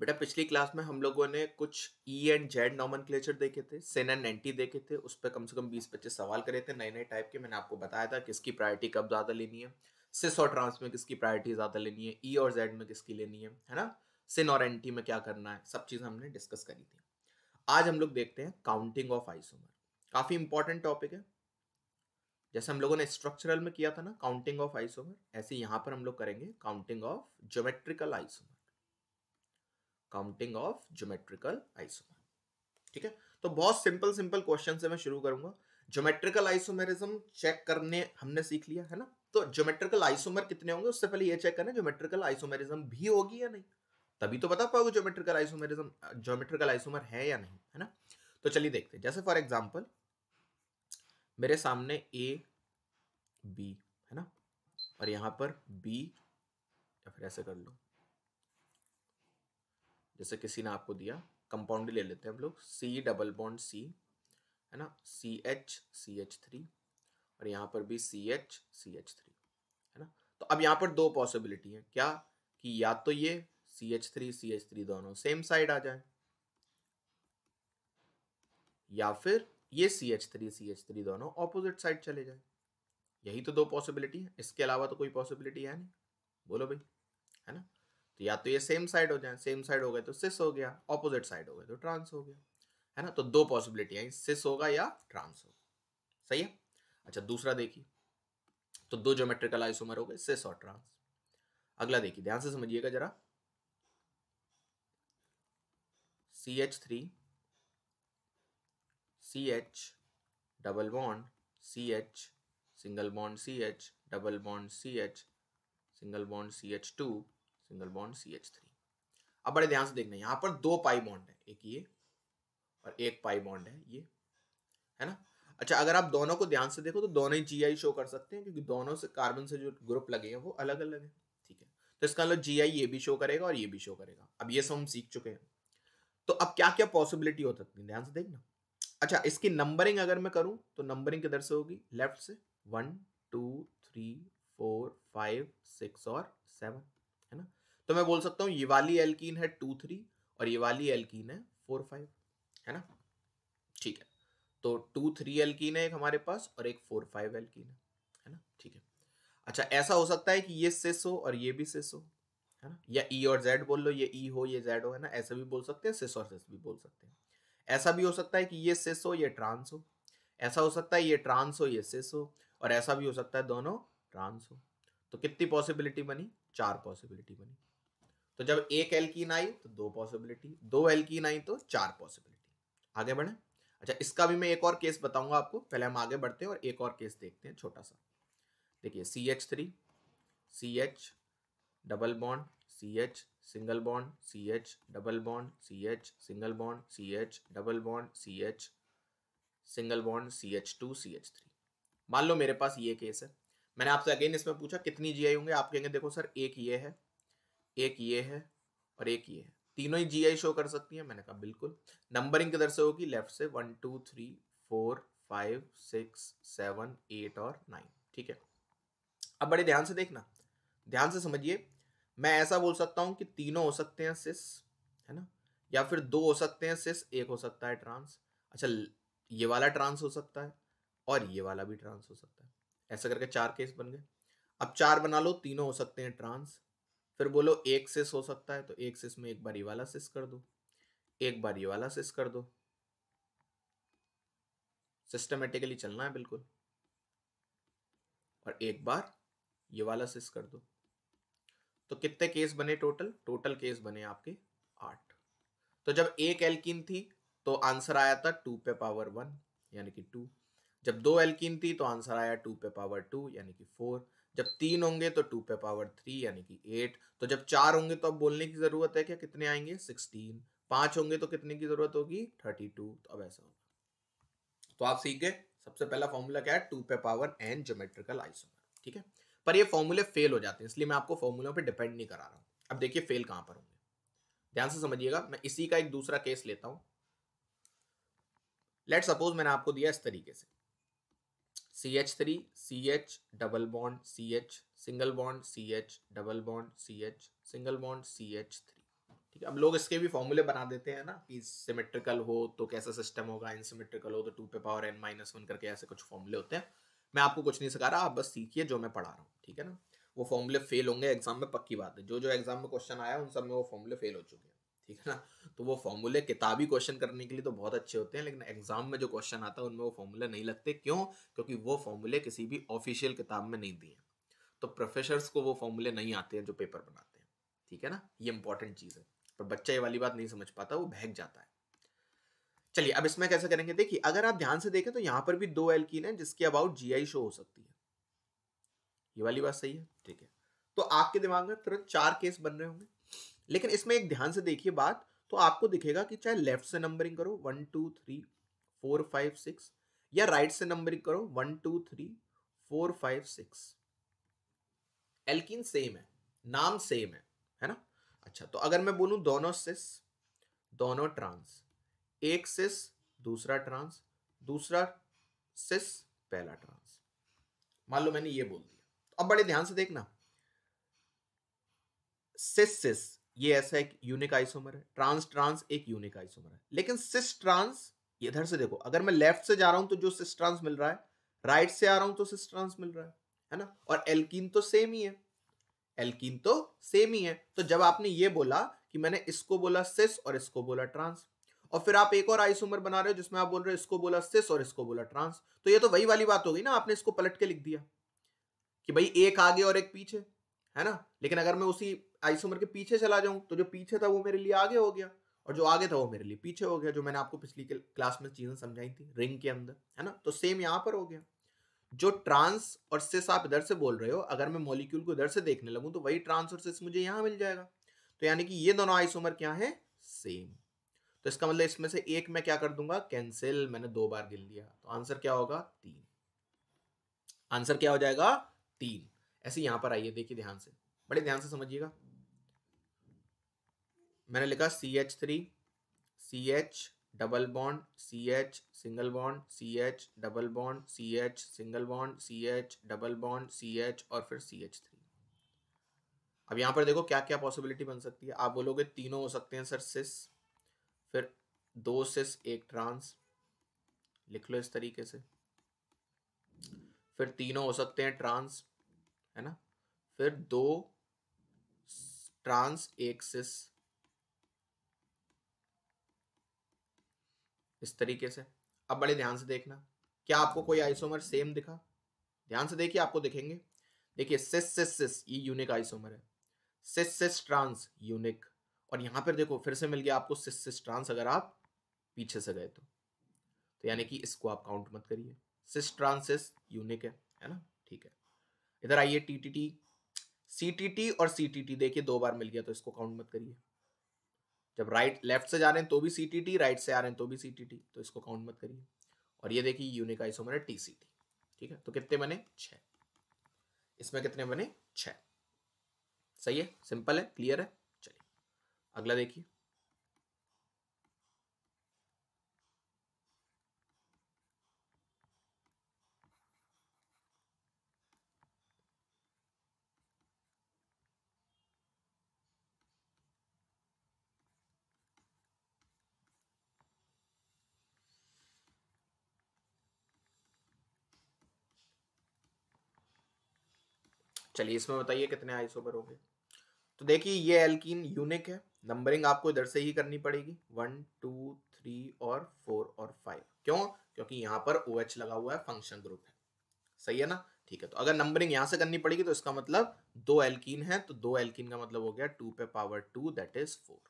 बेटा पिछली क्लास में हम लोगों ने कुछ E and Z nomenclature देखे थे सेन एंड एंटी देखे थे उस पर कम से कम बीस पच्चीस सवाल करे थे नए नए टाइप के मैंने आपको बताया था किसकी प्रायोरिटी कब ज़्यादा लेनी है सिस और ट्रांस में किसकी प्रायोरिटी ज़्यादा लेनी है ई e और जेड में किसकी लेनी है है ना सिन और एंटी में क्या करना है सब चीज़ हमने डिस्कस करी थी आज हम लोग देखते हैं काउंटिंग ऑफ आइसोमर काफ़ी इंपॉर्टेंट टॉपिक है जैसे हम लोगों ने स्ट्रक्चरल में किया था ना काउंटिंग ऑफ आइसोमर ऐसे यहाँ पर हम लोग करेंगे counting of geometrical isomer counting of geometrical isomer ठीक है तो बहुत सिंपल सिंपल क्वेश्चन से मैं शुरू करूंगा ज्योमेट्रिकल आइसोमेरिज्म चेक करने हमने सीख लिया है ना तो ज्योमेट्रिकल आइसोमर कितने होंगे उससे पहले ये चेक करना ज्योमेट्रिकल आइसोमेरिज्म भी होगी या नहीं तभी तो बता पाओगे ज्योमेट्रिकल आइसोमेरिज्म ज्योमेट्रिकल आइसोमर है या नहीं है ना तो चलिए देखते हैं जैसे फॉर एग्जाम्पल मेरे सामने ए बी है ना और यहां पर बी या फिर ऐसे कर लो जैसे किसी ने आपको दिया कंपाउंड ले लेते हैं हम लोग सी डबल बॉन्ड सी है ना C H C H three और यहाँ पर भी C H C H three है ना तो अब यहाँ पर दो पॉसिबिलिटी है क्या कि या तो ये C H three C H three दोनों सेम साइड आ जाए या फिर ये C H three C H three दोनों ऑपोजिट साइड चले जाए यही तो दो पॉसिबिलिटी है इसके अलावा तो कोई पॉसिबिलिटी है नहीं बोलो भाई है ना तो या तो ये सेम साइड हो जाए सेम साइड हो गए तो सिस हो गया ऑपोजिट साइड हो गए तो ट्रांस हो गया है ना तो दो पॉसिबिलिटी आई सिस होगा या ट्रांस होगा सही है अच्छा दूसरा देखिए तो दो ज्योमेट्रिकल आइसोमर हो गए सिस और ट्रांस अगला देखिए ध्यान से समझिएगा जरा C H three C H double bond C H single bond C H double bond C H single bond C H two single bond C H three अब बड़े ध्यान से देखना यहाँ पर दो पाई बॉन्ड है एक ये और एक पाई बॉन्ड है ये है ना अच्छा अगर आप दोनों को ध्यान से देखो तो दोनों ही जी शो कर सकते हैं क्योंकि दोनों से कार्बन से जो ग्रुप लगे हैं वो अलग अलग है ठीक है तो इसका मतलब जी आई ये भी शो करेगा और ये भी शो करेगा अब ये सब हम सीख चुके हैं तो अब क्या क्या पॉसिबिलिटी हो सकती है ध्यान से देखना अच्छा इसकी नंबरिंग अगर मैं करूं तो नंबरिंग किधर से होगी लेफ्ट से one two three four five six और सेवन है ना तो मैं बोल सकता हूँ ये वाली एल्कीन है टू थ्री और ये वाली एल्कीन है फोर फाइव है ना ठीक है तो टू थ्री एल्कीन है एक हमारे पास और एक फोर फाइव एल्कीन है है ना ठीक है अच्छा ऐसा हो सकता है कि ये सिस हो और ये भी सिस हो है ना या ई e और जेड बोल लो ये ई e हो ये जेड हो है ना ऐसे भी बोल सकते हैं सिस और सिस भी बोल सकते हैं ऐसा भी हो सकता है कि ये सिस हो ये ट्रांस हो ऐसा हो सकता है ये ट्रांस हो ये सिस हो और ऐसा भी हो सकता है दोनों ट्रांस हो तो कितनी पॉसिबिलिटी बनी चार पॉसिबिलिटी बनी तो जब एक एल्कीन आई तो दो पॉसिबिलिटी दो एल्कीन आई तो चार पॉसिबिलिटी आगे बढ़े अच्छा इसका भी मैं एक और केस बताऊंगा आपको पहले हम आगे बढ़ते हैं और एक और केस देखते हैं छोटा सा देखिए C H three C H double bond C H single bond C H double bond C H single bond C H double bond C H single bond C H two C H three मान लो मेरे पास ये case है मैंने आपसे again इसमें पूछा कितनी जी आई होंगे आप कहेंगे देखो सर एक ये है एक ये है और एक ये है तीनों ही जी आई शो कर सकती है मैंने कहा बिल्कुल नंबरिंग किधर से होगी लेफ्ट से one two three four five six seven eight और नाइन ठीक है अब बड़े ध्यान से देखना ध्यान से समझिए मैं ऐसा बोल सकता हूँ कि तीनों हो सकते हैं सिस है ना या फिर दो हो सकते हैं सिस एक हो सकता है ट्रांस अच्छा ये वाला ट्रांस हो सकता है और ये वाला भी ट्रांस हो सकता है ऐसा करके चार केस बन गए अब चार बना लो तीनों हो सकते हैं ट्रांस फिर बोलो एक सिस हो सकता है तो एक सिस में एक बार ये वाला सिस कर दो एक बार ये वाला सिस कर दो सिस्टमेटिकली चलना है बिल्कुल और एक बार ये वाला सिस कर दो तो कितने केस बने टोटल टोटल केस बने आपके आठ तो जब एक एल्किन थी तो आंसर आया था टू पे पावर वन यानी कि टू जब दो एल्किन थी तो आंसर आया टू पे पावर टू यानी कि फोर जब तीन होंगे तो टू पे पावर थ्री यानी कि एट तो जब चार होंगे तो अब बोलने की जरूरत है क्या कितने आएंगे सिक्सटीन पांच होंगे तो कितने की जरूरत होगी थर्टी टू तो अब ऐसा होगा तो आप सीख गए सबसे पहला फॉर्मूला क्या है टू पे पावर एन जोमेट्रिकल आइसोमर ठीक है पर ये फॉर्मूले फेल हो जाते हैं इसलिए मैं आपको फॉर्मूलों पर डिपेंड नहीं करा रहा हूँ अब देखिए फेल कहाँ पर होंगे ध्यान से समझिएगा मैं इसी का एक दूसरा केस लेता हूँ लेट सपोज मैंने आपको दिया इस तरीके से C H three C H double bond C H single bond C H double bond C H single bond C H three ठीक है अब लोग इसके भी फॉर्मूले बना देते हैं ना कि सिमेट्रिकल हो तो कैसा सिस्टम होगा इनसिमेट्रिकल हो तो टू पे पावर एन माइनस वन करके ऐसे कुछ फॉर्मूले होते हैं मैं आपको कुछ नहीं सिखा रहा आप बस सीखिए जो मैं पढ़ा रहा हूँ ठीक है ना वो फॉर्मूले फेल होंगे एग्जाम में पक्की बात है जो जो एग्जाम में क्वेश्चन आया उन सब में वो फॉर्मूले फेल हो चुके हैं ठीक है ना तो वो फॉर्मूले किताबी क्वेश्चन करने के लिए तो बहुत अच्छे होते हैं लेकिन एग्जाम में जो क्वेश्चन आता है उनमें वो फॉर्मूले नहीं लगते क्यों क्योंकि वो फॉर्मूले किसी भी ऑफिशियल किताब में नहीं दिए तो प्रोफेसर्स को वो फॉर्मूले नहीं आते हैं जो पेपर बनाते हैं ठीक है ना ये इंपॉर्टेंट चीज़ है पर बच्चा ये वाली बात नहीं समझ पाता वो बहक जाता है चलिए अब इसमें कैसे करेंगे देखिए अगर आप ध्यान से देखें तो यहाँ पर भी दो एल्कीन है जिसकी अबाउट जीआई शो हो सकती है ये वाली बात सही है ठीक है तो आपके दिमाग में तुरंत चार केस बन रहे होंगे लेकिन इसमें एक ध्यान से देखिए बात तो आपको दिखेगा कि चाहे लेफ्ट से नंबरिंग करो one two three four five six या राइट से नंबरिंग करो one two three four five six alkene same है नाम सेम है है ना अच्छा तो अगर मैं बोलूं दोनों सिस दोनों ट्रांस एक सिस दूसरा ट्रांस दूसरा सिस पहला ट्रांस मान लो मैंने ये बोल दिया अब बड़े ध्यान से देखना सिस सिस ये ऐसा एक यूनिक आइसोमर है ट्रांस ट्रांस एक यूनिक आइसोमर है लेकिन सिस ट्रांस इधर से देखो अगर मैं लेफ्ट से जा रहा हूं तो जो सिस ट्रांस मिल रहा है राइट से आ रहा हूं तो सिस ट्रांस मिल रहा है है ना और एल्कीन तो सेम ही है एल्कीन तो सेम ही है तो जब आपने ये बोला कि मैंने इसको बोला सिस और इसको बोला ट्रांस और फिर आप एक और आइसोमर बना रहे हो जिसमें आप बोल रहे हो इसको बोला सिस और इसको बोला ट्रांस तो ये तो वही वाली बात हो गई ना आपने इसको पलट के लिख दिया कि भाई एक आगे और एक पीछे है ना लेकिन अगर मैं उसी आइसोमर के पीछे चला जाऊं तो जो पीछे था वो मेरे लिए आगे हो गया और जो आगे था वो मेरे लिए पीछे हो गया जो मैंने आपको पिछली क्लास में चीजें समझाई थी रिंग के अंदर है ना तो सेम यहाँ पर हो गया जो ट्रांस और सिस आप इधर से बोल रहे हो अगर मैं मॉलिक्यूल को इधर से देखने लगूं तो वही ट्रांस और सिस मुझे यहाँ मिल जाएगा तो यानी कि ये दोनों आइसोमर क्या है सेम तो इसका मतलब इसमें से एक मैं क्या कर दूंगा कैंसिल मैंने दो बार गिन लिया तो आंसर क्या होगा तीन आंसर क्या हो जाएगा तीन ऐसे यहां पर आइए देखिए ध्यान से बड़े ध्यान से समझिएगा मैंने लिखा C H three C H double bond C H single bond C H double bond C H single bond C H double bond C H और फिर सी एच थ्री अब यहां पर देखो क्या क्या पॉसिबिलिटी बन सकती है आप बोलोगे तीनों हो सकते हैं सर सिस फिर दो सिस एक ट्रांस लिख लो इस तरीके से फिर तीनों हो सकते हैं ट्रांस है ना फिर दो ट्रांस एक्सिस इस तरीके से अब बड़े ध्यान से देखना क्या आपको कोई आइसोमर सेम दिखा ध्यान से देखिए आपको दिखेंगे देखिए सिस सिस सिस ये यूनिक आइसोमर है सिस सिस ट्रांस यूनिक और यहां पर देखो फिर से मिल गया आपको सिस सिस ट्रांस अगर आप पीछे से गए तो, तो यानी कि इसको आप काउंट मत करिए सिस ट्रांस सिस यूनिक है है ना ठीक है इधर आइए T T T C T T और सी टी टी देखिए दो बार मिल गया तो इसको काउंट मत करिए जब राइट लेफ्ट से जा रहे हैं तो भी सी टी टी राइट से आ रहे हैं तो भी सी टी टी तो इसको काउंट मत करिए और ये देखिए यूनिक आइसो मैंने टी सी टी ठीक है तो कितने बने छ इसमें कितने बने छ सही है सिंपल है क्लियर है चलिए अगला देखिए चलिए इसमें बताइए कितने आइसोबर हो गए तो देखिए ये एल्कीन यूनिक है नंबरिंग आपको इधर से ही करनी पड़ेगी वन टू थ्री और फोर और फाइव क्यों क्योंकि यहाँ पर ओ OH लगा हुआ है फंक्शन ग्रुप है सही है ना ठीक है तो अगर नंबरिंग यहाँ से करनी पड़ेगी तो इसका मतलब दो एल्कीन है तो दो एल्कीन का मतलब हो गया टू पे power two that is four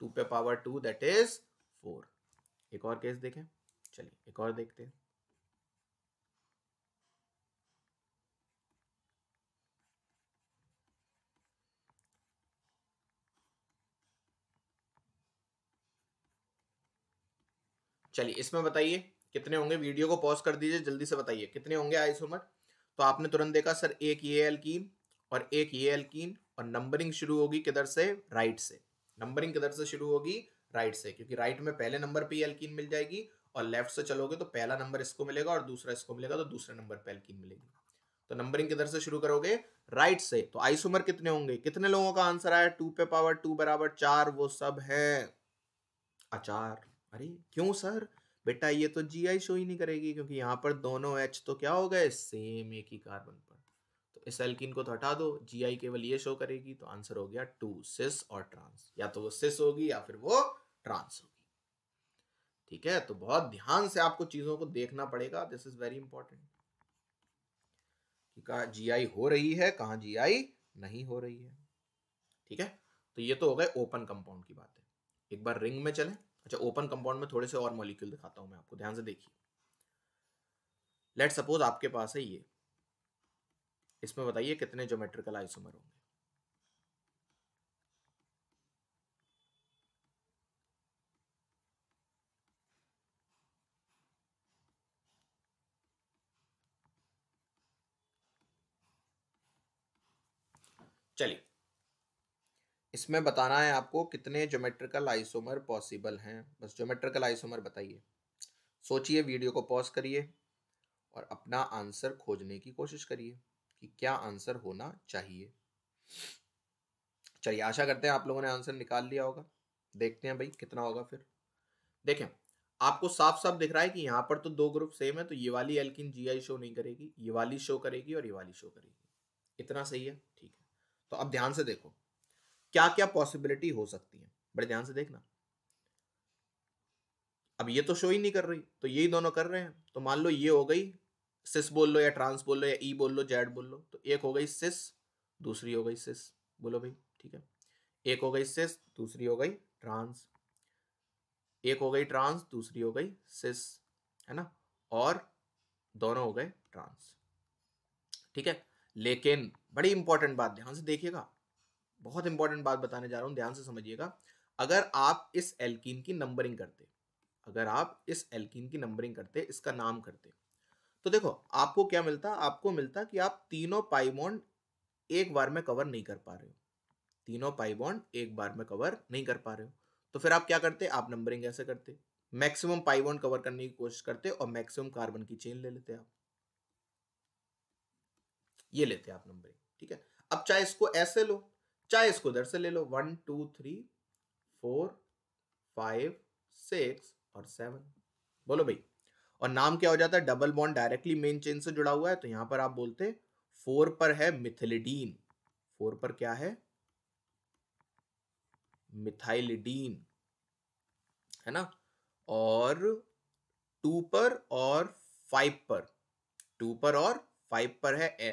two पे power two that is four एक और केस देखें चलिए एक और देखते हैं चलिए इसमें बताइए कितने होंगे वीडियो को पॉज कर दीजिए जल्दी से बताइए कितने होंगे आइसोमर तो आपने तुरंत देखा सर एक ये एल्कीन और एक ये एल्कीन और नंबरिंग शुरू होगी किधर से राइट से नंबरिंग किधर से शुरू होगी राइट से क्योंकि राइट में पहले नंबर पे एल्कीन मिल जाएगी और लेफ्ट से चलोगे तो पहला नंबर इसको मिलेगा और दूसरा इसको मिलेगा तो दूसरे नंबर पे एल्कीन मिलेगी तो नंबरिंग किधर से शुरू करोगे राइट से तो आइसोमर कितने होंगे कितने लोगों का आंसर आया टू पे पावर टू बराबर चार वो सब है अचार अरे क्यों सर बेटा ये तो जी आई शो ही नहीं करेगी क्योंकि यहाँ पर दोनों एच तो क्या हो गए सेम एक ही कार्बन पर तो इस एल्किन को तो हटा दो जी आई केवल ये शो करेगी तो आंसर हो गया टू सिस और ट्रांस या तो वो सिस होगी या फिर वो ट्रांस होगी ठीक है तो बहुत ध्यान से आपको चीजों को देखना पड़ेगा दिस इज वेरी इंपॉर्टेंट कहा जी आई हो रही है कहा जी आई नहीं हो रही है ठीक है तो ये तो हो गए ओपन कंपाउंड की बात है एक बार रिंग में चलें अच्छा ओपन कंपाउंड में थोड़े से और मॉलिक्यूल दिखाता हूँ मैं आपको ध्यान से देखिए लेट सपोज आपके पास है ये इसमें बताइए कितने ज्योमेट्रिकल आइसोमर होंगे चलिए इसमें बताना है आपको कितने जोमेट्रिकल आइसोमर पॉसिबल हैं बस ज्योमेट्रिकल आइसोमर बताइए सोचिए वीडियो को पॉज करिए और अपना आंसर खोजने की कोशिश करिए कि क्या आंसर होना चाहिए चलिए आशा करते हैं आप लोगों ने आंसर निकाल लिया होगा देखते हैं भाई कितना होगा फिर देखें आपको साफ साफ दिख रहा है कि यहाँ पर तो दो ग्रुप सेम है तो ये वाली एल्किन जीआई शो नहीं करेगी ये वाली शो करेगी और ये वाली शो करेगी इतना सही है ठीक है तो अब ध्यान से देखो क्या क्या पॉसिबिलिटी हो सकती है बड़े ध्यान से देखना अब ये तो शो ही नहीं कर रही तो यही दोनों कर रहे हैं तो मान लो ये हो गई सिस बोल लो या ट्रांस बोल लो या ई e बोल लो जेड बोल लो तो एक हो गई सिस दूसरी हो गई सिस बोलो भाई ठीक है एक हो गई सिस दूसरी हो गई ट्रांस एक हो गई ट्रांस दूसरी हो गई सिस है ना और दोनों हो गए ट्रांस ठीक है लेकिन बड़ी इंपॉर्टेंट बात ध्यान से देखिएगा बहुत इंपॉर्टेंट बात बताने जा रहा हूँ ध्यान से समझिएगा अगर आप इस एल्कीन की नंबरिंग करते अगर आप इस एल्कीन की नंबरिंग करते इसका नाम करते तो देखो आपको क्या मिलता आपको मिलता कि आप तीनों पाइबॉन्ड एक बार में कवर नहीं कर पा रहे हो तीनों पाइबॉन्ड एक बार में कवर नहीं कर पा रहे हो तो फिर आप क्या करते आप नंबरिंग ऐसे करते मैक्सिमम पाइबॉन्ड कवर करने की कोशिश करते और मैक्सिमम कार्बन की चेन ले लेते आप ये लेते आप नंबरिंग ठीक है अब चाहे इसको ऐसे लो चाहे इसको उधर से ले लो one two three four five six और सेवन बोलो भाई और नाम क्या हो जाता है double bond directly main chain से जुड़ा हुआ है तो यहां पर आप बोलते फोर पर है मिथिलिडीन फोर पर क्या है मिथाइलिडीन है ना और टू पर और फाइव पर टू पर और फाइव पर है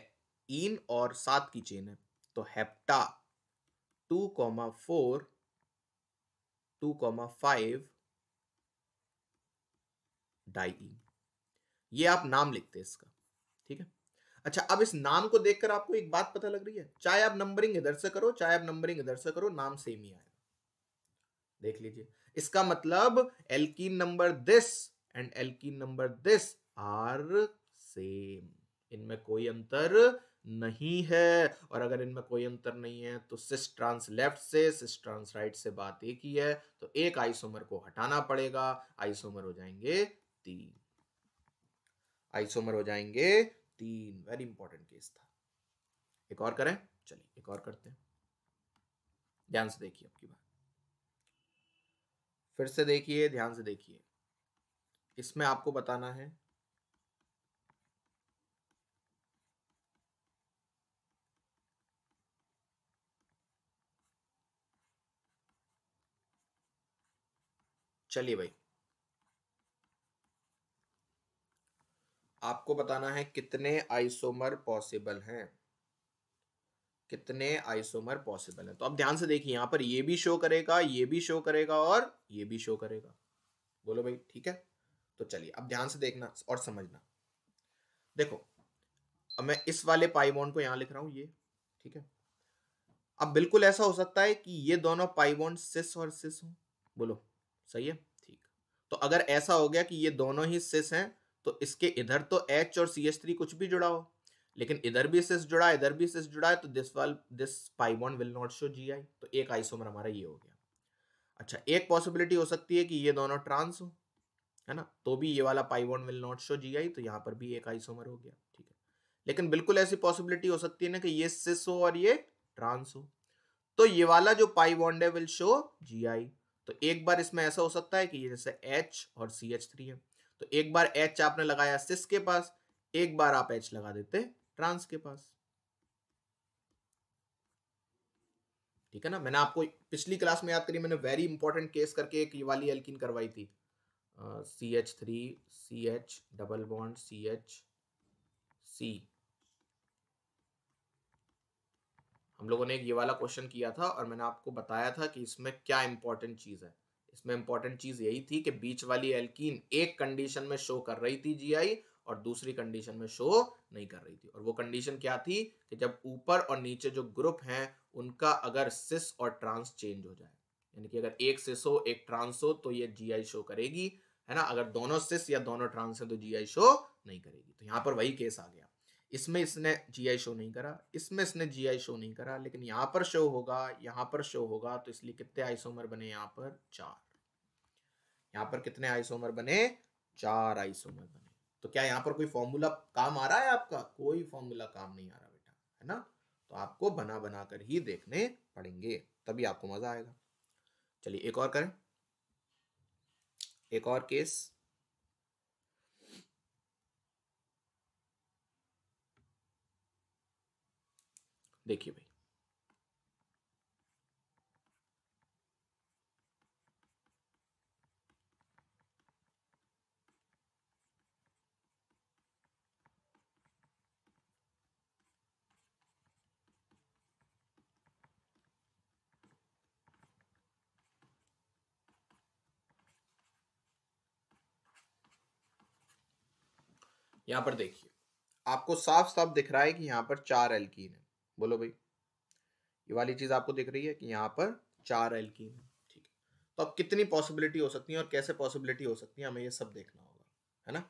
इन और सात की चेन है तो hepta two comma four two comma five di ये आप नाम लिखते हैं इसका ठीक है अच्छा अब इस नाम को देखकर आपको एक बात पता लग रही है चाहे आप नंबरिंग इधर से करो चाहे आप नंबरिंग इधर से करो नाम सेम ही आएगा देख लीजिए इसका मतलब alkene number this and alkene number this are same इनमें कोई अंतर नहीं है और अगर इनमें कोई अंतर नहीं है तो सिस ट्रांस लेफ्ट से सिस ट्रांस राइट से बात एक ही है तो एक आइसोमर को हटाना पड़ेगा आइसोमर हो जाएंगे तीन आइसोमर हो जाएंगे तीन वेरी इंपॉर्टेंट केस था एक और करें चलिए एक और करते हैं ध्यान से देखिए आपकी बात फिर से देखिए ध्यान से देखिए इसमें आपको बताना है चलिए भाई आपको बताना है कितने आइसोमर पॉसिबल हैं कितने आइसोमर पॉसिबल हैं तो अब ध्यान से देखिए यहां पर ये भी शो करेगा ये भी शो करेगा और ये भी शो करेगा बोलो भाई ठीक है तो चलिए अब ध्यान से देखना और समझना देखो अब मैं इस वाले पाइबॉन्ड को यहां लिख रहा हूं ये ठीक है अब बिल्कुल ऐसा हो सकता है कि ये दोनों पाइबॉन्ड सिस और सिस हो बोलो सही है तो अगर ऐसा हो गया कि ये दोनों ही सिस हैं तो इसके इधर तो एच और सी एच थ्री कुछ भी जुड़ा हो लेकिन इधर भी सिस जुड़ा इधर भी सिस जुड़ा है तो दिस वाल this pi bond will not show G I तो एक आइसोमर हमारा ये हो गया अच्छा एक पॉसिबिलिटी हो सकती है कि ये दोनों ट्रांस हो है ना तो भी ये वाला pi bond will not show G I तो यहाँ पर भी एक आइसोमर हो गया ठीक है लेकिन बिल्कुल ऐसी पॉसिबिलिटी हो सकती है ना कि ये सिस हो और ये ट्रांस हो तो ये वाला जो पाई बॉन्ड है विल शो जी आई तो एक बार इसमें ऐसा हो सकता है कि ये जैसे एच और सी एच थ्री है तो एक बार एच आपने लगाया सिस के पास एक बार आप एच लगा देते ट्रांस के पास ठीक है ना मैंने आपको पिछली क्लास में याद करी मैंने वेरी इंपॉर्टेंट केस करके एक ये वाली एल्किन करवाई थी C H three C H double bond C H C हम लोगों ने एक ये वाला क्वेश्चन किया था और मैंने आपको बताया था कि इसमें क्या इंपॉर्टेंट चीज़ है इसमें इंपॉर्टेंट चीज़ यही थी कि बीच वाली एल्कीन एक कंडीशन में शो कर रही थी जीआई और दूसरी कंडीशन में शो नहीं कर रही थी और वो कंडीशन क्या थी कि जब ऊपर और नीचे जो ग्रुप हैं उनका अगर सिस और ट्रांस चेंज हो जाए यानी कि अगर एक सिस हो एक ट्रांस हो तो ये जीआई शो करेगी है ना अगर दोनों सिस या दोनों ट्रांस है तो जीआई शो नहीं करेगी तो यहाँ पर वही केस आ गया इसमें इसने जीआई शो नहीं करा इसमें इसने जीआई शो नहीं करा लेकिन यहाँ पर शो होगा यहाँ पर शो होगा तो इसलिए कितने आइसोमर बने यहाँ पर चार यहाँ पर कितने आइसोमर बने चार आइसोमर बने तो क्या यहाँ पर कोई फॉर्मूला काम आ रहा है आपका कोई फॉर्मूला काम नहीं आ रहा बेटा है ना तो आपको बना बना कर ही देखने पड़ेंगे तभी आपको मजा आएगा चलिए एक और करें एक और केस देखिए भाई यहाँ पर देखिए आपको साफ साफ दिख रहा है कि यहाँ पर चार एल्कीन है बोलो भाई ये वाली चीज़ आपको दिख रही है कि यहाँ पर चार एल्कीन है ठीक है तो अब कितनी पॉसिबिलिटी हो सकती है और कैसे पॉसिबिलिटी हो सकती है हमें ये सब देखना होगा है ना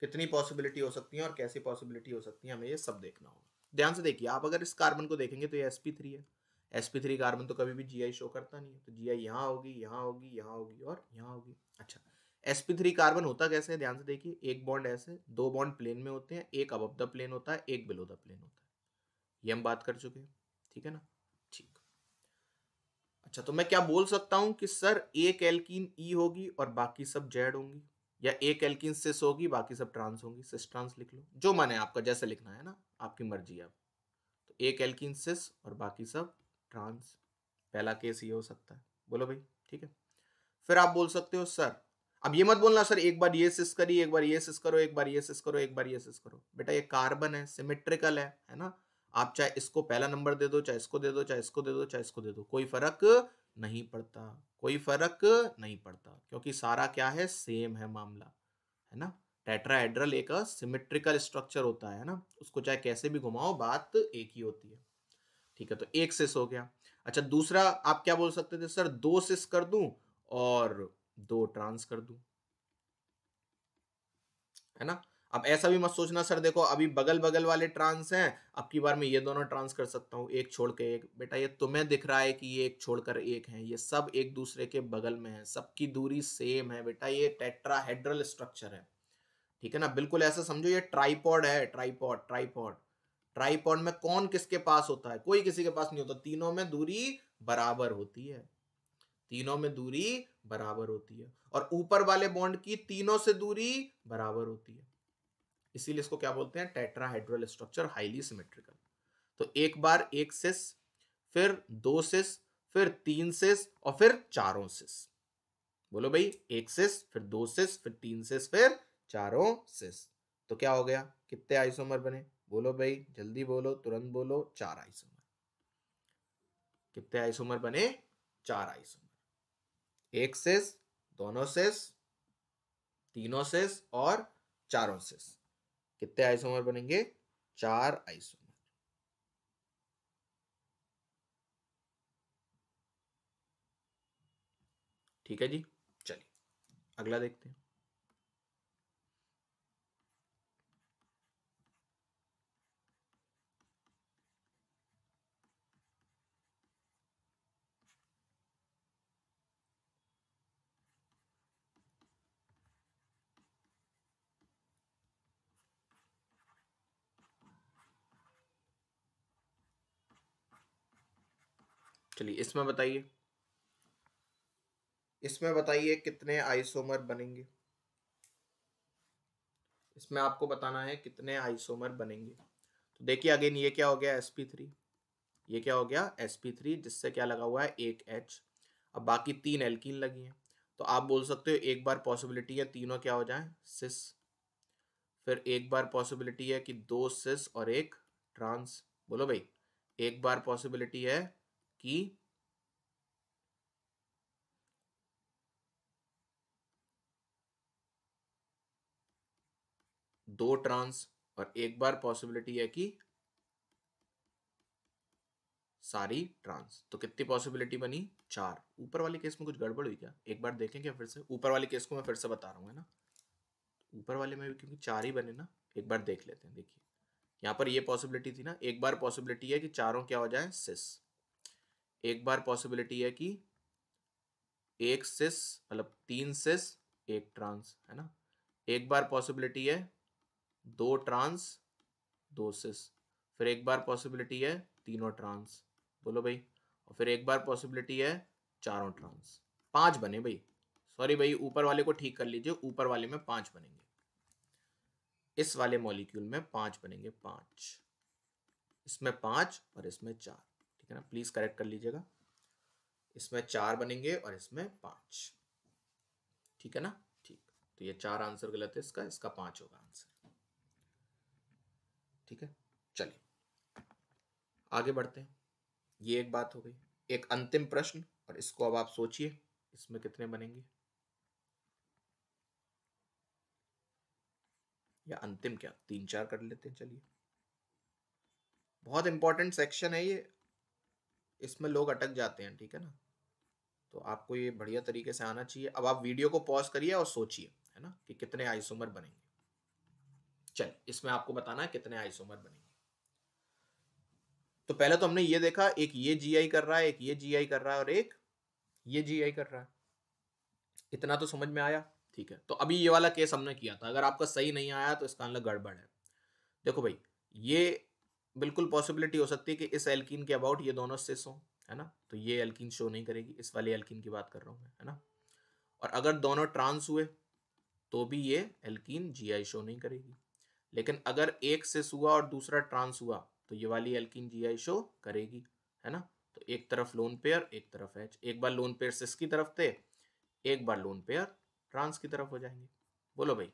कितनी पॉसिबिलिटी हो सकती है और कैसी पॉसिबिलिटी हो सकती है हमें ये सब देखना होगा ध्यान से देखिए आप अगर इस कार्बन को देखेंगे तो ये sp3 थ्री है sp3 थ्री कार्बन तो कभी भी जी शो करता नहीं है तो जी आई यहाँ होगी यहाँ होगी यहाँ होगी और यहाँ होगी अच्छा sp3 थ्री कार्बन होता कैसे है ध्यान से देखिए एक बॉन्ड ऐसे दो बॉन्ड प्लेन में होते हैं एक अब द प्लेन होता है एक बिलो द प्लेन होता है ये हम बात कर चुके हैं ठीक है ना ठीक अच्छा तो मैं क्या बोल सकता हूं कि सर एक एल्किन ई e होगी और बाकी सब जेड होंगी या एक एल्किन सिस होगी बाकी सब ट्रांस होंगी सिस ट्रांस लिख लो जो मन आपका जैसे लिखना है ना आपकी मर्जी है आप तो एक एल्किन सिस और बाकी सब ट्रांस पहला केस ये हो सकता है बोलो भाई ठीक है फिर आप बोल सकते हो सर अब ये मत बोलना सर एक बार ये सिस करिए एक बार ये सिस करो एक बार ये सिस करो एक बार ये सिस करो बेटा ये कार्बन है सिमेट्रिकल है है ना आप चाहे इसको पहला नंबर दे दो चाहे इसको दे दो चाहे इसको दे दो चाहे इसको दे दो कोई फर्क नहीं पड़ता कोई फर्क नहीं पड़ता क्योंकि सारा क्या है सेम है मामला है ना टेट्राहेड्रल एक सिमेट्रिकल स्ट्रक्चर होता है ना उसको चाहे कैसे भी घुमाओ बात एक ही होती है ठीक है तो एक सिस हो गया अच्छा दूसरा आप क्या बोल सकते थे सर दो सिस कर दू और दो ट्रांस कर दू है ना अब ऐसा भी मत सोचना सर देखो अभी बगल बगल वाले ट्रांस हैं अब की बार मैं ये दोनों ट्रांस कर सकता हूँ एक छोड़ के एक बेटा ये तुम्हें दिख रहा है कि ये एक छोड़कर एक है ये सब एक दूसरे के बगल में है सबकी दूरी सेम है बेटा ये टेट्राहेड्रल स्ट्रक्चर है ठीक है ना बिल्कुल ऐसा समझो ये ट्राईपॉड है ट्राईपॉड ट्राईपॉड ट्राईपॉड में कौन किसके पास होता है कोई किसी के पास नहीं होता तीनों में दूरी बराबर होती है तीनों में दूरी बराबर होती है और ऊपर वाले बॉन्ड की तीनों से दूरी बराबर होती है इसीलिए इसको क्या बोलते हैं टेट्राहाइड्रल स्ट्रक्चर हाईली सिमेट्रिकल तो एक बार एक सिस फिर दो सिस फिर तीन सिस और फिर चारों सिस बोलो भाई एक सिस फिर दो सिस फिर तीन सिस फिर चारों सिस तो क्या हो गया कितने आइसोमर बने बोलो भाई जल्दी बोलो तुरंत बोलो चार आइसोमर कितने आइसोमर बने चार आइसोमर एक सेस दोनों सेस तीनों सेस और चारों सेस कितने आइसोमर बनेंगे चार आइसोमर ठीक है जी चलिए अगला देखते हैं चलिए इसमें बताइए इसमें बताइए कितने आइसोमर बनेंगे इसमें आपको बताना है कितने आइसोमर बनेंगे तो देखिए अगेन ये क्या हो गया sp3 ये क्या हो गया sp3 जिससे क्या लगा हुआ है एक एच अब बाकी तीन एल्किन लगी हैं तो आप बोल सकते हो एक बार पॉसिबिलिटी है तीनों क्या हो जाए सिस फिर एक बार पॉसिबिलिटी है कि दो सिस और एक ट्रांस बोलो भाई एक बार पॉसिबिलिटी है कि दो ट्रांस और एक बार पॉसिबिलिटी है कि सारी ट्रांस तो कितनी पॉसिबिलिटी बनी चार ऊपर वाले केस में कुछ गड़बड़ हुई क्या एक बार देखें क्या फिर से ऊपर वाले केस को मैं फिर से बता रहा हूं है ना ऊपर वाले में भी क्योंकि चार ही बने ना एक बार देख लेते हैं देखिए यहाँ पर ये पॉसिबिलिटी थी ना एक बार पॉसिबिलिटी है कि चारों क्या हो जाए सिस एक बार पॉसिबिलिटी है कि एक सिस मतलब तीन सिस एक ट्रांस है ना एक बार पॉसिबिलिटी है दो ट्रांस दो सिस फिर एक बार पॉसिबिलिटी है तीनों ट्रांस बोलो भाई और फिर एक बार पॉसिबिलिटी है चारों ट्रांस पांच बने भाई सॉरी भाई ऊपर वाले को ठीक कर लीजिए ऊपर वाले में पांच बनेंगे इस वाले मॉलिक्यूल में पांच बनेंगे पांच इसमें पांच और इसमें चार ठीक है ना प्लीज़ करेक्ट कर लीजिएगा इसमें चार बनेंगे और इसमें पांच ठीक है ना ठीक तो ये चार आंसर गलत है इसका इसका पांच होगा आंसर ठीक है चलिए आगे बढ़ते हैं ये एक बात हो गई एक अंतिम प्रश्न और इसको अब आप सोचिए इसमें कितने बनेंगे या अंतिम क्या तीन चार कर लेते हैं चलिए बहुत इंपॉर्टेंट सेक्शन है ये इसमें लोग अटक जाते हैं ठीक है ना तो आपको ये बढ़िया तरीके से आना चाहिए अब आप वीडियो को पॉज करिए और सोचिए है ना कि कितने आइसोमर बनेंगे चल इसमें आपको बताना है कितने आइसोमर बनेंगे तो पहले तो हमने ये देखा एक ये जीआई कर रहा है एक ये जीआई कर रहा है और एक ये जीआई कर रहा है इतना तो समझ में आया ठीक है तो अभी ये वाला केस हमने किया था अगर आपका सही नहीं आया तो इसका मतलब गड़बड़ है देखो भाई ये बिल्कुल पॉसिबिलिटी हो सकती है कि इस एल्किन के अबाउट ये दोनों सिस हों है ना तो ये एल्किन शो नहीं करेगी इस वाले एल्किन की बात कर रहा हूँ मैं है ना और अगर दोनों ट्रांस हुए तो भी ये एल्किन जीआई शो नहीं करेगी लेकिन अगर एक सिस हुआ और दूसरा ट्रांस हुआ तो ये वाली एल्किन जीआई शो करेगी है ना तो एक तरफ लोन पेयर एक तरफ एच एक बार लोन पेयर सिस की तरफ थे एक बार लोन पेयर ट्रांस की तरफ हो जाएंगे बोलो भाई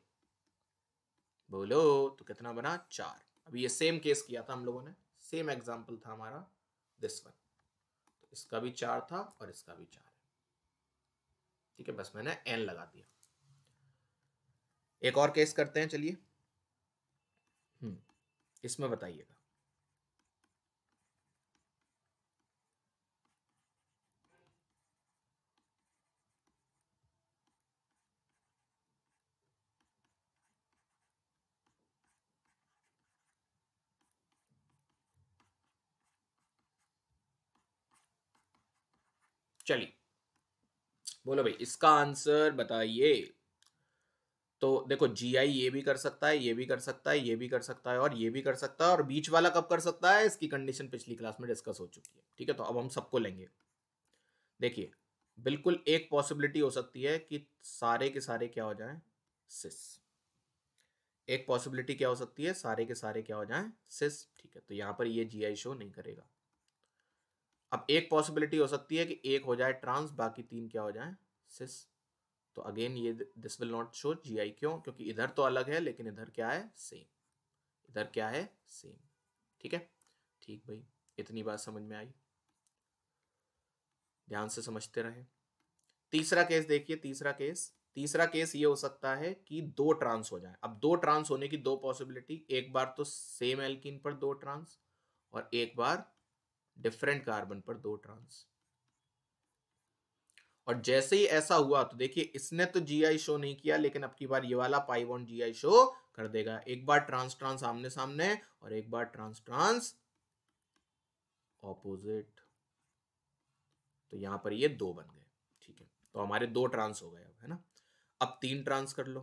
बोलो तो कितना बना चार अभी ये सेम केस किया था हम लोगों ने सेम एग्जाम्पल था हमारा दिस वन तो इसका भी चार था और इसका भी चार है ठीक है बस मैंने एन लगा दिया एक और केस करते हैं चलिए हम्म, इसमें बताइएगा चलिए बोलो भाई इसका आंसर बताइए तो देखो जी आई ये भी कर सकता है ये भी कर सकता है ये भी कर सकता है और ये भी कर सकता है और बीच वाला कब कर सकता है इसकी कंडीशन पिछली क्लास में डिस्कस हो चुकी है ठीक है तो अब हम सबको लेंगे देखिए बिल्कुल एक पॉसिबिलिटी हो सकती है कि सारे के सारे क्या हो जाए सिस एक पॉसिबिलिटी क्या हो सकती है सारे के सारे क्या हो जाए सिस ठीक है तो यहाँ पर ये जी आई शो नहीं करेगा अब एक पॉसिबिलिटी हो सकती है कि एक हो जाए ट्रांस बाकी तीन क्या हो जाए सिस तो अगेन ये this will not show G I क्यों क्योंकि इधर तो अलग है लेकिन इधर क्या है सेम इधर क्या है सेम ठीक है ठीक भाई इतनी बात समझ में आई ध्यान से समझते रहे तीसरा केस देखिए तीसरा केस तीसरा केस ये हो सकता है कि दो ट्रांस हो जाए अब दो ट्रांस होने की दो पॉसिबिलिटी एक बार तो सेम एल्किन पर दो ट्रांस और एक बार डिफरेंट कार्बन पर दो ट्रांस और जैसे ही ऐसा हुआ तो देखिए इसने तो जीआई शो नहीं किया लेकिन अब की बार ये वाला बॉन्ड जीआई शो कर देगा एक बार ट्रांस ट्रांस आमने सामने और एक बार ट्रांस ट्रांस ऑपोजिट तो यहां पर ये दो बन गए ठीक है तो हमारे दो ट्रांस हो गए अब है ना अब तीन ट्रांस कर लो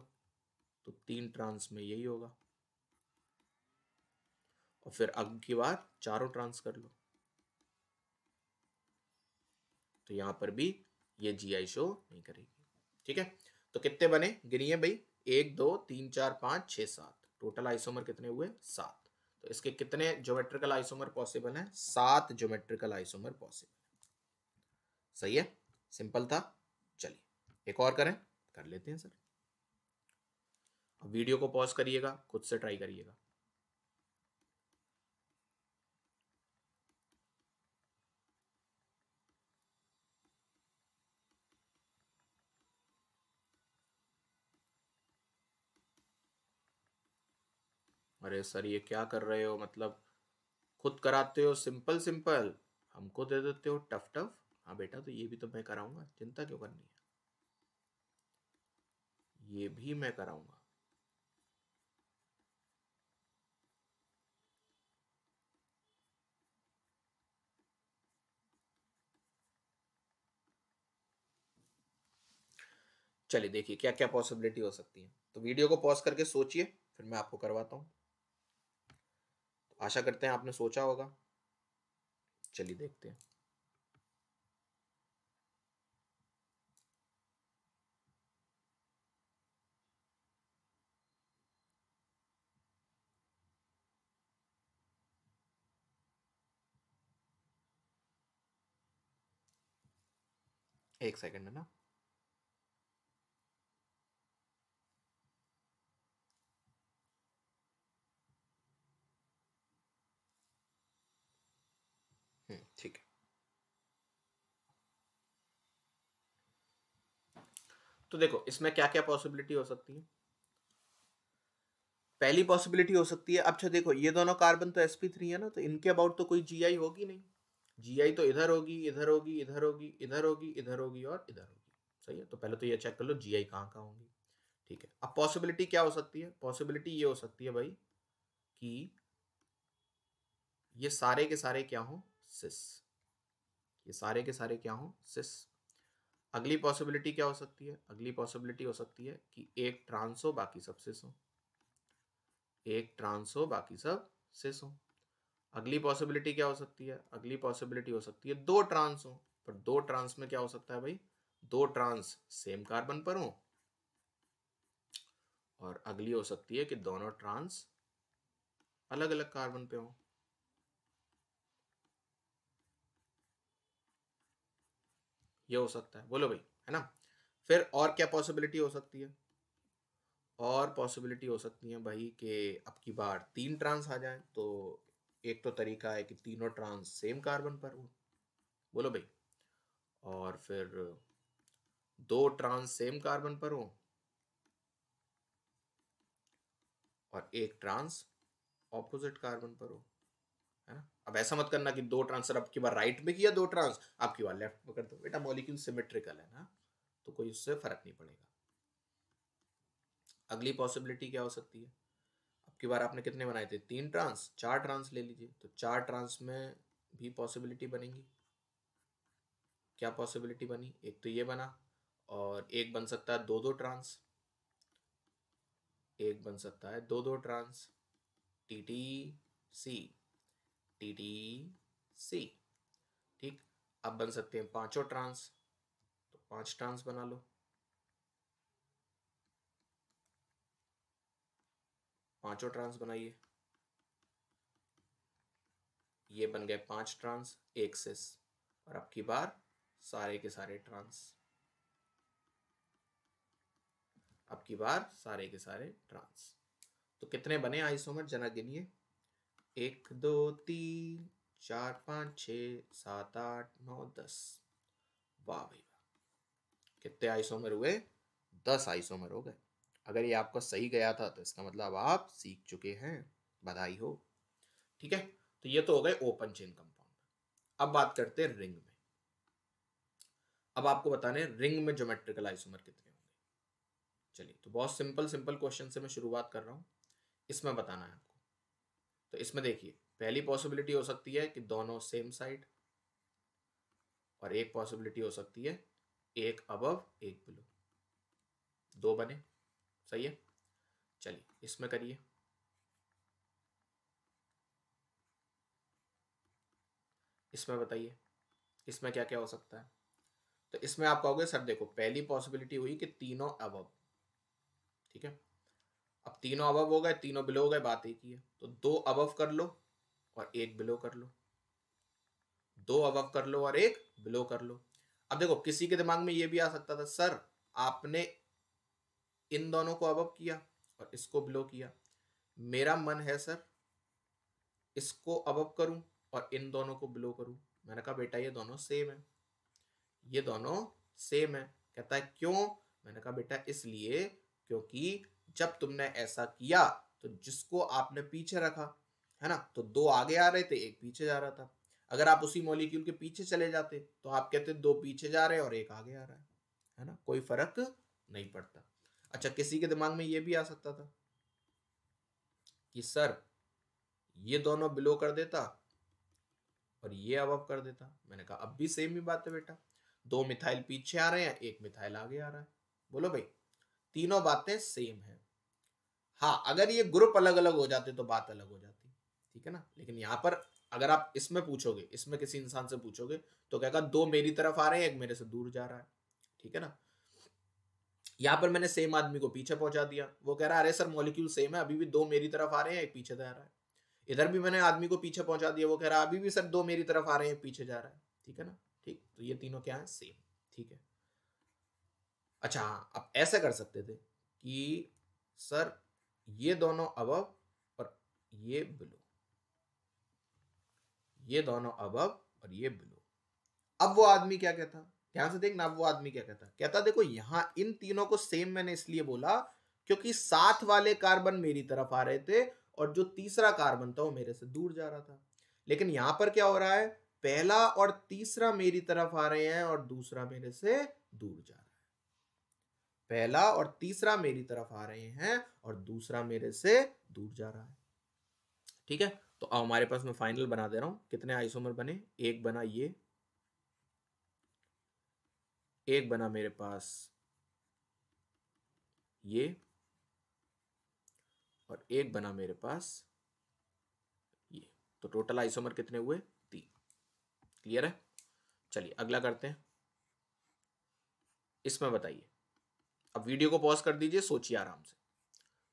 तो तीन ट्रांस में यही होगा और फिर अब की बार चारों ट्रांस कर लो यहां तो यहाँ पर भी ये जी आई शो नहीं करेगी ठीक है तो कितने बने गिनिए भाई एक दो तीन चार पाँच छः सात टोटल आइसोमर कितने हुए सात तो इसके कितने ज्योमेट्रिकल आइसोमर पॉसिबल हैं सात ज्योमेट्रिकल आइसोमर पॉसिबल सही है सिंपल था चलिए एक और करें कर लेते हैं सर अब वीडियो को पॉज करिएगा खुद से ट्राई करिएगा अरे सर ये क्या कर रहे हो मतलब खुद कराते हो सिंपल सिंपल हमको दे देते हो टफ टफ हाँ बेटा तो ये भी तो मैं कराऊंगा चिंता क्यों करनी है ये भी मैं कराऊंगा चलिए देखिए क्या क्या पॉसिबिलिटी हो सकती है तो वीडियो को पॉज करके सोचिए फिर मैं आपको करवाता हूँ आशा करते हैं आपने सोचा होगा चलिए देखते हैं एक सेकंड है ना तो देखो इसमें क्या क्या पॉसिबिलिटी हो सकती है पहली पॉसिबिलिटी हो सकती है अच्छा देखो ये दोनों कार्बन तो sp3 है ना तो इनके अबाउट तो कोई आई होगी नहीं आई तो इधर होगी इधर होगी इधर होगी इधर होगी इधर होगी और इधर होगी सही है तो पहले तो ये चेक कर लो आई कहाँ कहाँ होंगी ठीक है अब पॉसिबिलिटी क्या हो सकती है पॉसिबिलिटी ये हो सकती है भाई कि ये सारे के सारे क्या हो सिस ये सारे के सारे क्या हो सिस अगली पॉसिबिलिटी क्या हो सकती है अगली पॉसिबिलिटी हो सकती है कि एक ट्रांस हो बाकी सब सिस हो एक ट्रांस हो बाकी सब सिस हो अगली पॉसिबिलिटी क्या हो सकती है अगली पॉसिबिलिटी हो सकती है दो ट्रांस हो पर दो ट्रांस में क्या हो सकता है भाई दो ट्रांस सेम कार्बन पर हो और अगली हो सकती है कि दोनों ट्रांस अलग अलग कार्बन पे हों ये हो सकता है बोलो भाई है ना फिर और क्या पॉसिबिलिटी हो सकती है और पॉसिबिलिटी हो सकती है भाई कि अब की बार तीन ट्रांस आ जाए तो एक तो तरीका है कि तीनों ट्रांस सेम कार्बन पर हो बोलो भाई और फिर दो ट्रांस सेम कार्बन पर हो और एक ट्रांस ऑपोजिट कार्बन पर हो अब ऐसा मत करना कि दो ट्रांसफर आपकी बार राइट में किया दो ट्रांस आपकी बार लेफ्ट में कर दो बेटा मॉलिक्यूल सिमेट्रिकल है ना तो कोई उससे फर्क नहीं पड़ेगा अगली पॉसिबिलिटी क्या हो सकती है आपकी बार आपने कितने बनाए थे तीन ट्रांस चार ट्रांस ले लीजिए तो चार ट्रांस में भी पॉसिबिलिटी बनेगी क्या पॉसिबिलिटी बनी एक तो ये बना और एक बन सकता है दो दो ट्रांस एक बन सकता है दो दो trans T T C T D C ठीक अब बन सकते हैं पांचों ट्रांस तो पांच ट्रांस बना लो पांचों ट्रांस बनाइए ये बन गए पांच ट्रांस एक सिस और अब की बार सारे के सारे ट्रांस अब की बार सारे के सारे ट्रांस तो कितने बने आइसोमर जना गिनिए एक दो तीन चार पाँच छ सात आठ नौ दस वाह भाई वाह कितने आइसोमर हुए दस आइसोमर हो गए अगर ये आपका सही गया था तो इसका मतलब आप सीख चुके हैं बधाई हो ठीक है तो ये तो हो गए ओपन चेन कंपाउंड अब बात करते हैं रिंग में अब आपको बताने रिंग में ज्योमेट्रिकल आइसोमर कितने होंगे चलिए तो बहुत सिंपल सिंपल क्वेश्चन से मैं शुरुआत कर रहा हूँ इसमें बताना है आपको तो इसमें देखिए पहली पॉसिबिलिटी हो सकती है कि दोनों सेम साइड और एक पॉसिबिलिटी हो सकती है एक अबव एक बिलो दो बने सही है चलिए इसमें करिए इसमें बताइए इसमें क्या क्या हो सकता है तो इसमें आप कहोगे सर देखो पहली पॉसिबिलिटी हुई कि तीनों अबव ठीक है अब तीनों अबव हो गए तीनों बिलो हो गए बात एक ही है तो दो अबव कर लो और एक बिलो कर लो दो अबव कर लो और एक बिलो कर लो अब देखो किसी के दिमाग में यह भी आ सकता था सर आपने इन दोनों को अबव किया और इसको बिलो किया मेरा मन है सर इसको अबव करूं और इन दोनों को बिलो करूं मैंने कहा बेटा ये दोनों सेम है ये दोनों सेम है कहता है क्यों मैंने कहा बेटा इसलिए क्योंकि जब तुमने ऐसा किया तो जिसको आपने पीछे रखा है ना तो दो आगे आ रहे थे एक पीछे जा रहा था अगर आप उसी मॉलिक्यूल के पीछे चले जाते तो आप कहते दो पीछे जा रहे और एक आगे आ रहा है है ना कोई फर्क नहीं पड़ता अच्छा किसी के दिमाग में ये भी आ सकता था कि सर ये दोनों बिलो कर देता और ये अब अब कर देता मैंने कहा अब भी सेम ही बात है बेटा दो मिथाइल पीछे आ रहे हैं एक मिथाइल आगे आ रहा है बोलो भाई तीनों बातें सेम है हाँ अगर ये ग्रुप अलग अलग हो जाते तो बात अलग हो जाती ठीक है ना लेकिन यहाँ पर अगर आप इसमें पूछोगे इसमें किसी इंसान से पूछोगे तो कहेगा दो मेरी तरफ आ रहे हैं एक मेरे से दूर जा रहा है ठीक है ना यहाँ पर मैंने सेम आदमी को पीछे पहुंचा दिया वो कह रहा है अरे सर मॉलिक्यूल सेम है अभी भी दो मेरी तरफ आ रहे हैं एक पीछे जा रहा है इधर भी मैंने आदमी को पीछे पहुंचा दिया वो कह रहा है अभी भी सर दो मेरी तरफ आ रहे हैं पीछे जा रहा है ठीक है ना ठीक तो ये तीनों क्या है सेम ठीक है अच्छा हाँ, आप ऐसा कर सकते थे कि सर ये दोनों अबव और ये बिलो ये दोनों अबव और ये बिलो अब वो आदमी क्या कहता ध्यान से देखना अब वो आदमी क्या कहता कहता देखो यहां इन तीनों को सेम मैंने इसलिए बोला क्योंकि साथ वाले कार्बन मेरी तरफ आ रहे थे और जो तीसरा कार्बन था वो मेरे से दूर जा रहा था लेकिन यहां पर क्या हो रहा है पहला और तीसरा मेरी तरफ आ रहे हैं और दूसरा मेरे से दूर जा रहा है पहला और तीसरा मेरी तरफ आ रहे हैं और दूसरा मेरे से दूर जा रहा है ठीक है तो अब हमारे पास मैं फाइनल बना दे रहा हूं कितने आइसोमर बने एक बना ये एक बना मेरे पास ये और एक बना मेरे पास ये तो टोटल आइसोमर कितने हुए तीन क्लियर है चलिए अगला करते हैं इसमें बताइए अब वीडियो को पॉज कर दीजिए सोचिए आराम से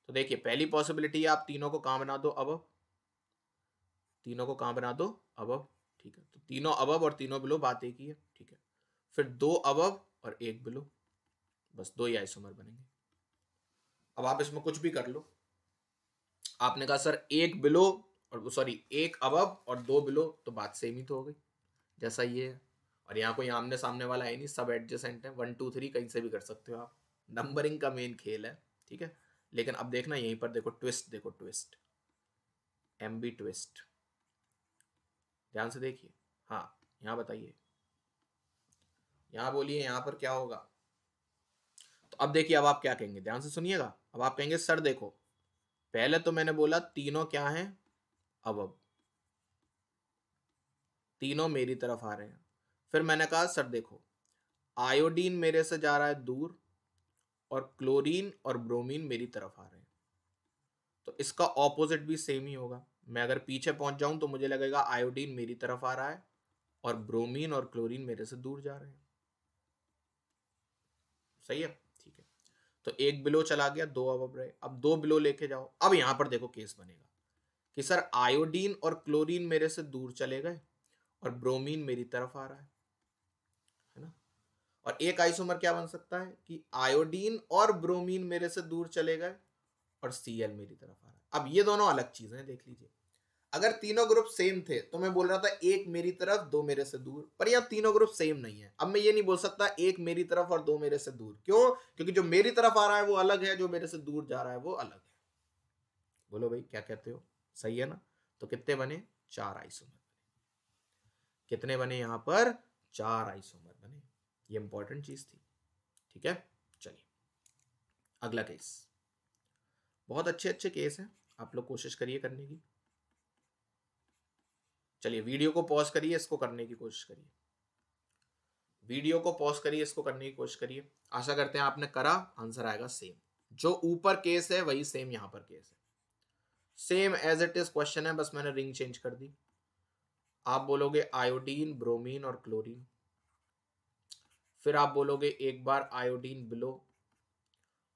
तो देखिए पहली पॉसिबिलिटी है आप तीनों को कहा बना दो अब तीनों को कहा बना दो अब ठीक है तो तीनों अब और तीनों बिलो बात एक ही है ठीक है फिर दो अब और एक बिलो बस दो ही आइसोमर बनेंगे अब आप इसमें कुछ भी कर लो आपने कहा सर एक बिलो और सॉरी एक अबब और दो बिलो तो बात सेम ही तो हो गई जैसा ये है और यहाँ कोई आमने सामने वाला है नहीं सब एडजस्टेंट है वन टू थ्री कहीं से भी कर सकते हो आप नंबरिंग का मेन खेल है ठीक है लेकिन अब देखना यहीं पर देखो ट्विस्ट देखो ट्विस्ट एम बी ट्विस्ट ध्यान से देखिए हाँ यहाँ बताइए यहाँ बोलिए यहाँ पर क्या होगा तो अब देखिए अब आप क्या कहेंगे ध्यान से सुनिएगा अब आप कहेंगे सर देखो पहले तो मैंने बोला तीनों क्या हैं अब अब तीनों मेरी तरफ आ रहे हैं फिर मैंने कहा सर देखो आयोडीन मेरे से जा रहा है दूर और क्लोरीन और ब्रोमीन मेरी तरफ आ रहे हैं तो इसका ऑपोजिट भी सेम ही होगा मैं अगर पीछे पहुंच जाऊं तो मुझे लगेगा आयोडीन मेरी तरफ आ रहा है और ब्रोमीन और क्लोरीन मेरे से दूर जा रहे हैं सही है ठीक है तो एक बिलो चला गया दो अब रहे अब दो बिलो लेके जाओ अब यहां पर देखो केस बनेगा कि सर आयोडीन और क्लोरीन मेरे से दूर चले गए और ब्रोमीन मेरी तरफ आ रहा है और एक आइसोमर क्या बन सकता है कि आयोडीन और ब्रोमीन मेरे से दूर चले गए और सीएल मेरी तरफ आ रहा है अब ये दोनों अलग चीज है देख लीजिए अगर तीनों ग्रुप सेम थे तो मैं बोल रहा था एक मेरी तरफ दो मेरे से दूर पर यहाँ तीनों ग्रुप सेम नहीं है अब मैं ये नहीं बोल सकता एक मेरी तरफ और दो मेरे से दूर क्यों क्योंकि जो मेरी तरफ आ रहा है वो अलग है जो मेरे से दूर जा रहा है वो अलग है बोलो भाई क्या कहते हो सही है ना तो कितने बने चार आइसोमर कितने बने यहाँ पर चार आइसोमर ये इंपॉर्टेंट चीज़ थी ठीक है चलिए अगला केस बहुत अच्छे अच्छे केस हैं आप लोग कोशिश करिए करने की चलिए वीडियो को पॉज करिए इसको करने की कोशिश करिए वीडियो को पॉज करिए इसको करने की कोशिश करिए आशा करते हैं आपने करा आंसर आएगा सेम जो ऊपर केस है वही सेम यहां पर केस है same as it is question है बस मैंने रिंग चेंज कर दी आप बोलोगे आयोडीन ब्रोमीन और क्लोरीन फिर आप बोलोगे एक बार आयोडीन बिलो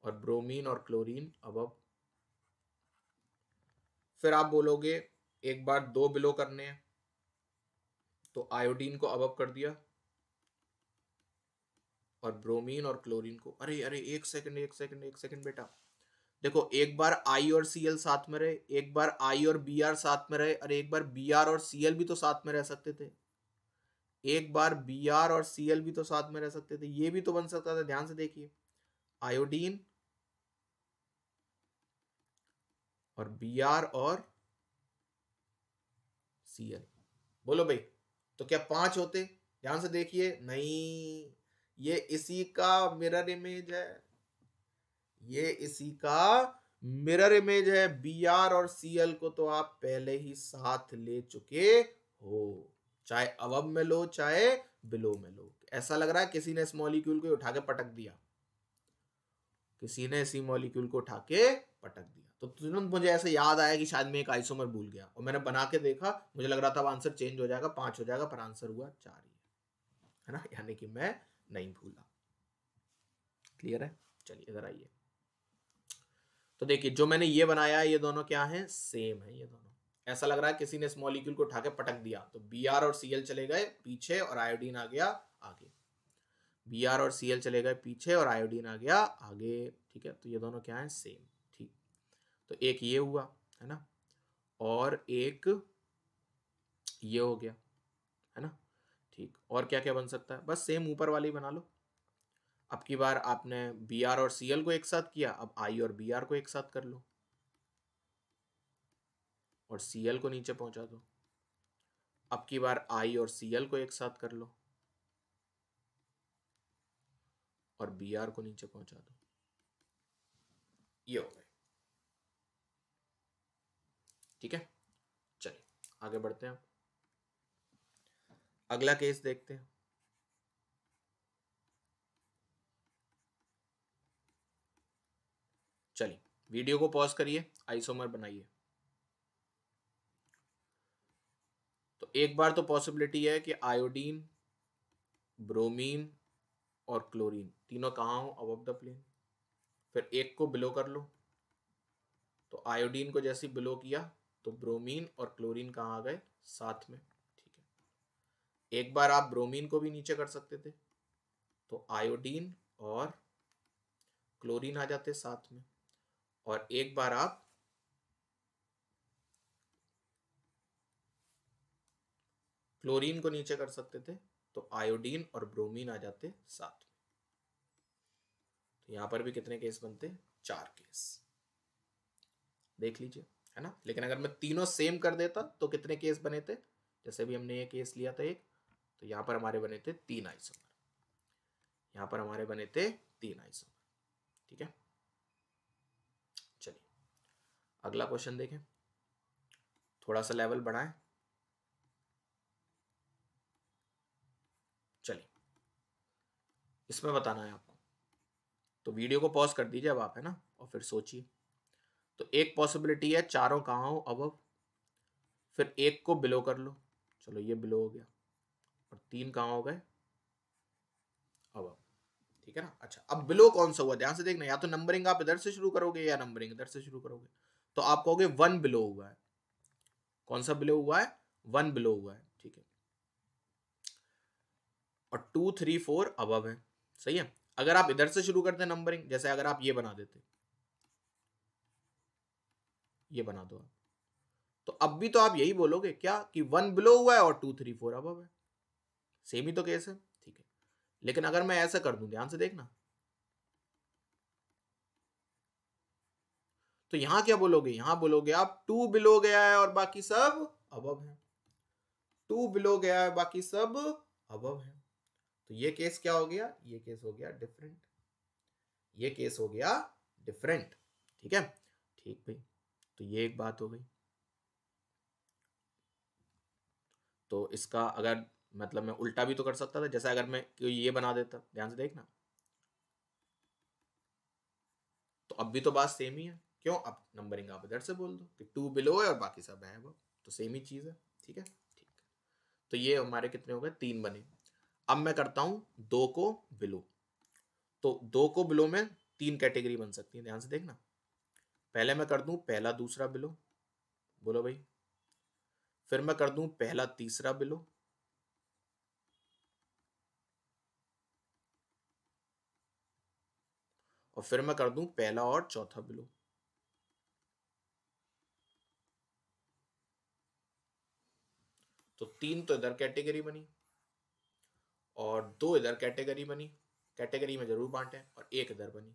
और ब्रोमीन और क्लोरीन अब फिर आप बोलोगे एक बार दो बिलो करने हैं तो आयोडीन को अब कर दिया और ब्रोमीन और क्लोरीन को अरे अरे एक सेकंड एक सेकंड एक सेकंड बेटा देखो एक बार आई और सी एल साथ में रहे एक बार आई और बी आर साथ में रहे अरे एक बार बी आर और सी एल भी तो साथ में रह सकते थे एक बार बी आर और सी एल भी तो साथ में रह सकते थे ये भी तो बन सकता था ध्यान से देखिए आयोडीन और बी आर और सी एल बोलो भाई तो क्या पांच होते ध्यान से देखिए नहीं ये इसी का मिरर इमेज है ये इसी का मिरर इमेज है बी आर और सी एल को तो आप पहले ही साथ ले चुके हो चाहे अवब में लो चाहे बिलो में लो ऐसा लग रहा है किसी ने इस मॉलिक्यूल को उठा के पटक दिया किसी ने इसी मॉलिक्यूल को उठा के पटक दिया तो तुरंत मुझे ऐसे याद आया कि शायद मैं एक आइसोमर भूल गया और मैंने बना के देखा मुझे लग रहा था आंसर चेंज हो जाएगा पांच हो जाएगा पर आंसर हुआ चार ही है ना यानी कि मैं नहीं भूला क्लियर है चलिए इधर आइए तो देखिए जो मैंने ये बनाया ये दोनों क्या है सेम है ये दोनों ऐसा लग रहा है किसी ने इस मॉलिक्यूल को उठा के पटक दिया तो बी आर और सी एल चले गए पीछे और आयोडीन आ गया आगे बी आर और सी एल चले गए पीछे और आयोडीन आ गया आगे ठीक है तो ये दोनों क्या है सेम ठीक तो एक ये हुआ है ना और एक ये हो गया है ना ठीक और क्या क्या बन सकता है बस सेम ऊपर वाली बना लो अब की बार आपने बी आर और सी एल को एक साथ किया अब आई और बी आर को एक साथ कर लो और सी को नीचे पहुंचा दो अब की बार आई और सी को एक साथ कर लो और बी को नीचे पहुंचा दो ये हो गए ठीक है चलिए आगे बढ़ते हैं अगला केस देखते हैं चलिए वीडियो को पॉज करिए आइसोमर बनाइए एक बार तो पॉसिबिलिटी है कि आयोडीन ब्रोमीन और क्लोरीन तीनों कहाँ हो अब द प्लेन फिर एक को बिलो कर लो तो आयोडीन को जैसे बिलो किया तो ब्रोमीन और क्लोरीन कहाँ आ गए साथ में ठीक है एक बार आप ब्रोमीन को भी नीचे कर सकते थे तो आयोडीन और क्लोरीन आ जाते साथ में और एक बार आप क्लोरीन को नीचे कर सकते थे तो आयोडीन और ब्रोमीन आ जाते साथ में तो यहां पर भी कितने केस बनते चार केस देख लीजिए है ना लेकिन अगर मैं तीनों सेम कर देता तो कितने केस बने थे जैसे भी हमने ये केस लिया था एक तो यहां पर हमारे बने थे तीन आइसोमर यहां पर हमारे बने थे तीन आइसोमर ठीक है चलिए अगला क्वेश्चन देखें थोड़ा सा लेवल बढ़ाएं इसमें बताना है आपको तो वीडियो को पॉज कर दीजिए अब आप है ना और फिर सोचिए तो एक पॉसिबिलिटी है चारों कहाँ हो अब फिर एक को बिलो कर लो चलो ये बिलो हो गया और तीन कहाँ हो गए अब ठीक है ना अच्छा अब बिलो कौन सा हुआ ध्यान से देखना या तो नंबरिंग आप इधर से शुरू करोगे या नंबरिंग इधर से शुरू करोगे तो आप कहोगे वन बिलो हुआ है कौन सा बिलो हुआ है वन बिलो हुआ है ठीक है और टू थ्री फोर अब है सही है अगर आप इधर से शुरू करते नंबरिंग जैसे अगर आप ये बना देते ये बना दो आप तो अब भी तो आप यही बोलोगे क्या कि वन बिलो हुआ है और टू थ्री फोर अब है सेम ही तो केस है ठीक है लेकिन अगर मैं ऐसा कर दूं ध्यान से देखना तो यहां क्या बोलोगे यहां बोलोगे आप टू बिलो गया है और बाकी सब अब है टू बिलो गया है बाकी सब अब है तो ये केस क्या हो गया ये केस हो गया डिफरेंट ये केस हो गया डिफरेंट ठीक है ठीक भाई तो ये एक बात हो गई तो इसका अगर मतलब मैं उल्टा भी तो कर सकता था जैसे अगर मैं ये बना देता ध्यान से देखना तो अब भी तो बात सेम ही है क्यों अब नंबरिंग आप इधर से बोल दो कि टू बिलो है और बाकी सब है वो तो सेम ही चीज़ है ठीक है ठीक तो ये हमारे कितने हो गए तीन बने अब मैं करता हूं दो को बिलो तो दो को बिलो में तीन कैटेगरी बन सकती है ध्यान से देखना पहले मैं कर दू पहला दूसरा बिलो बोलो भाई फिर मैं कर दू पहला तीसरा बिलो और फिर मैं कर दू पहला और चौथा बिलो तो तीन तो इधर कैटेगरी बनी और दो इधर कैटेगरी बनी कैटेगरी में जरूर बांटे और एक इधर बनी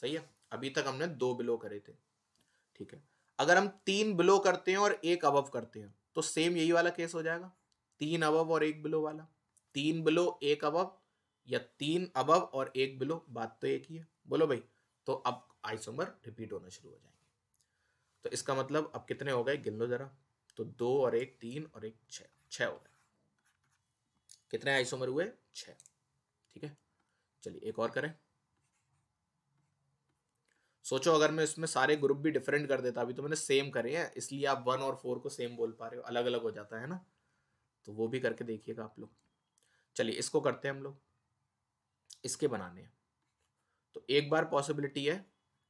सही है अभी तक हमने दो बिलो करे थे ठीक है अगर हम तीन बिलो करते हैं और एक अबव करते हैं तो सेम यही वाला केस हो जाएगा तीन अबव और एक बिलो वाला तीन बिलो एक अबव या तीन अबव और एक बिलो बात तो एक ही है बोलो भाई तो अब आइसोमर रिपीट होना शुरू हो जाएंगे तो इसका मतलब अब कितने हो गए गिन लो जरा तो दो और एक तीन और एक छ छः हो गए कितने आइसोमर हुए छः ठीक है चलिए एक और करें सोचो अगर मैं इसमें सारे ग्रुप भी डिफरेंट कर देता अभी तो मैंने सेम करे हैं इसलिए आप वन और फोर को सेम बोल पा रहे हो अलग अलग हो जाता है ना तो वो भी करके देखिएगा आप लोग चलिए इसको करते हैं हम लोग इसके बनाने हैं तो एक बार पॉसिबिलिटी है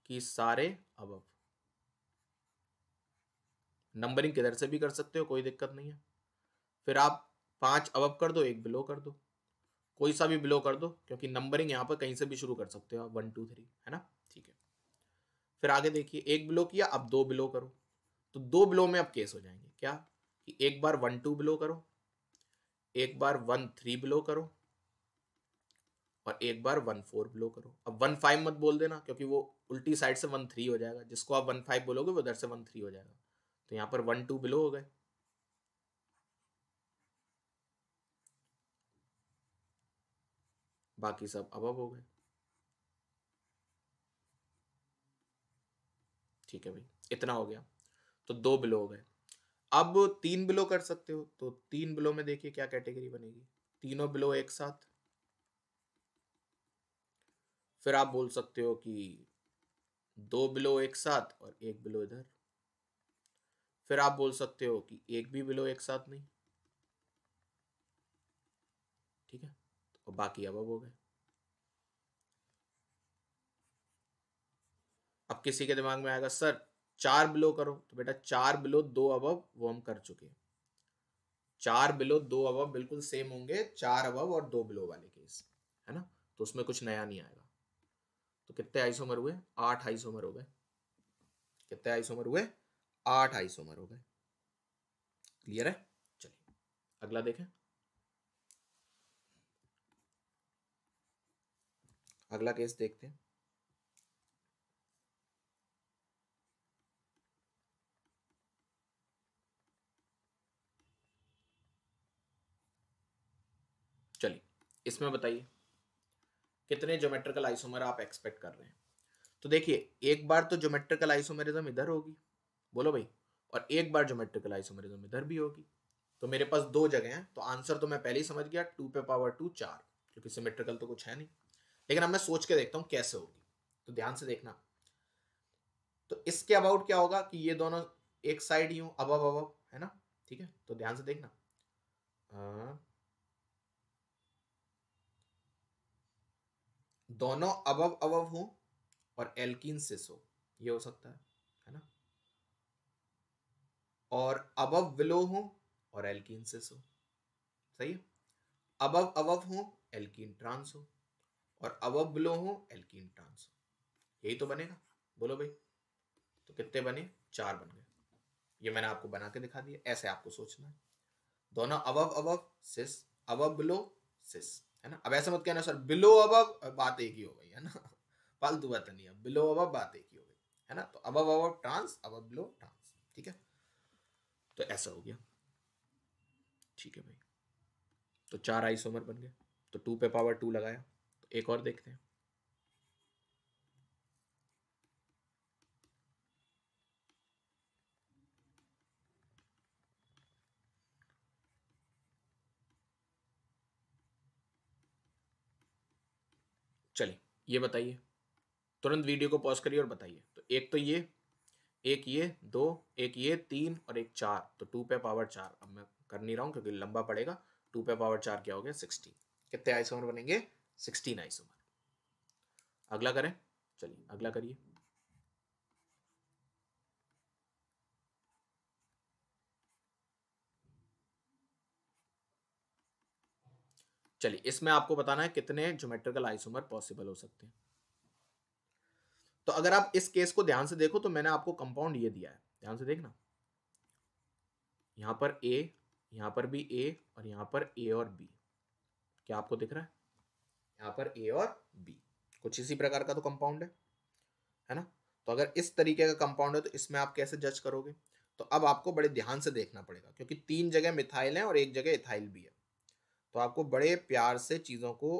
कि सारे अब नंबरिंग किधर से भी कर सकते हो कोई दिक्कत नहीं है फिर आप पांच अब कर दो एक बिलो कर दो कोई सा भी बिलो कर दो क्योंकि नंबरिंग यहाँ पर कहीं से भी शुरू कर सकते हो आप वन टू थ्री है ना ठीक है फिर आगे देखिए एक बिलो किया अब दो बिलो करो तो दो बिलो में अब केस हो जाएंगे क्या कि एक बार वन टू बिलो करो एक बार वन थ्री बिलो करो और एक बार वन फोर बिलो करो अब वन फाइव मत बोल देना क्योंकि वो उल्टी साइड से वन थ्री हो जाएगा जिसको आप वन फाइव बोलोगे वो उधर से वन थ्री हो जाएगा तो यहाँ पर वन टू बिलो हो गए बाकी सब अब हो गए ठीक है भाई इतना हो गया तो दो बिलो हो गए अब तीन बिलो कर सकते हो तो तीन बिलो में देखिए क्या कैटेगरी बनेगी तीनों बिलो एक साथ फिर आप बोल सकते हो कि दो बिलो एक साथ और एक बिलो इधर फिर आप बोल सकते हो कि एक भी बिलो एक साथ नहीं ठीक है और बाकी अब हो गए अब किसी के दिमाग में आएगा सर चार बिलो करो तो बेटा चार बिलो दो अब वो हम कर चुके हैं चार बिलो दो अब बिल्कुल सेम होंगे चार अब और दो बिलो वाले केस है ना तो उसमें कुछ नया नहीं आएगा तो कितने आइसोमर हुए आठ आइसोमर हो गए कितने आइसोमर हुए आठ आइसोमर हो गए क्लियर है चलिए अगला देखें अगला केस देखते हैं चलिए इसमें बताइए कितने ज्योमेट्रिकल आइसोमर आप एक्सपेक्ट कर रहे हैं तो देखिए एक बार तो ज्योमेट्रिकल आइसोमेरिज्म इधर होगी बोलो भाई और एक बार ज्योमेट्रिकल आइसोमेरिज्म इधर भी होगी तो मेरे पास दो जगह हैं तो आंसर तो मैं पहले ही समझ गया टू पे पावर टू चार क्योंकि सिमेट्रिकल तो कुछ है नहीं लेकिन अब मैं सोच के देखता हूँ कैसे होगी तो ध्यान से देखना तो इसके अबाउट क्या होगा कि ये दोनों एक साइड ही हूँ अब अब अब है ना ठीक है तो ध्यान से देखना आ, दोनों अबव अबव हो और एल्किन सिस हो ये हो सकता है है ना और अबव विलो हो और एल्किन सिस हो सही है अबव अबव हो एल्किन ट्रांस हो और अवब ब्लो हो एल्किन ट्रांस हो यही तो बनेगा बोलो भाई तो कितने बने चार बन गए ये मैंने आपको बना के दिखा दिया ऐसे आपको सोचना है दोनों above above cis above below cis है ना अब ऐसे मत कहना सर बिलो अबब बात एक ही हो गई है ना फालतू बात नहीं है बिलो अबब बात एक ही हो गई है ना तो above above trans above below trans ठीक है तो ऐसा हो गया ठीक है भाई तो चार आइसोमर बन गए तो टू पे पावर टू लगाया एक और देखते हैं चलिए ये बताइए तुरंत वीडियो को पॉज करिए और बताइए तो एक तो ये एक ये दो एक ये तीन और एक चार तो टू पे पावर चार अब मैं कर नहीं रहा हूं क्योंकि लंबा पड़ेगा टू पे पावर चार क्या हो गया सिक्सटीन कितने आइसोमर बनेंगे सिक्सटीन आइसोमर अगला करें चलिए अगला करिए चलिए इसमें आपको बताना है कितने ज्योमेट्रिकल आइसोमर पॉसिबल हो सकते हैं तो अगर आप इस केस को ध्यान से देखो तो मैंने आपको कंपाउंड ये दिया है ध्यान से देखना यहां पर ए यहां पर भी ए और यहां पर ए और बी क्या आपको दिख रहा है यहाँ पर ए और बी कुछ इसी प्रकार का तो कंपाउंड है है ना तो अगर इस तरीके का कंपाउंड है तो इसमें आप कैसे जज करोगे तो अब आपको बड़े ध्यान से देखना पड़ेगा क्योंकि तीन जगह मिथाइल है और एक जगह इथाइल भी है तो आपको बड़े प्यार से चीज़ों को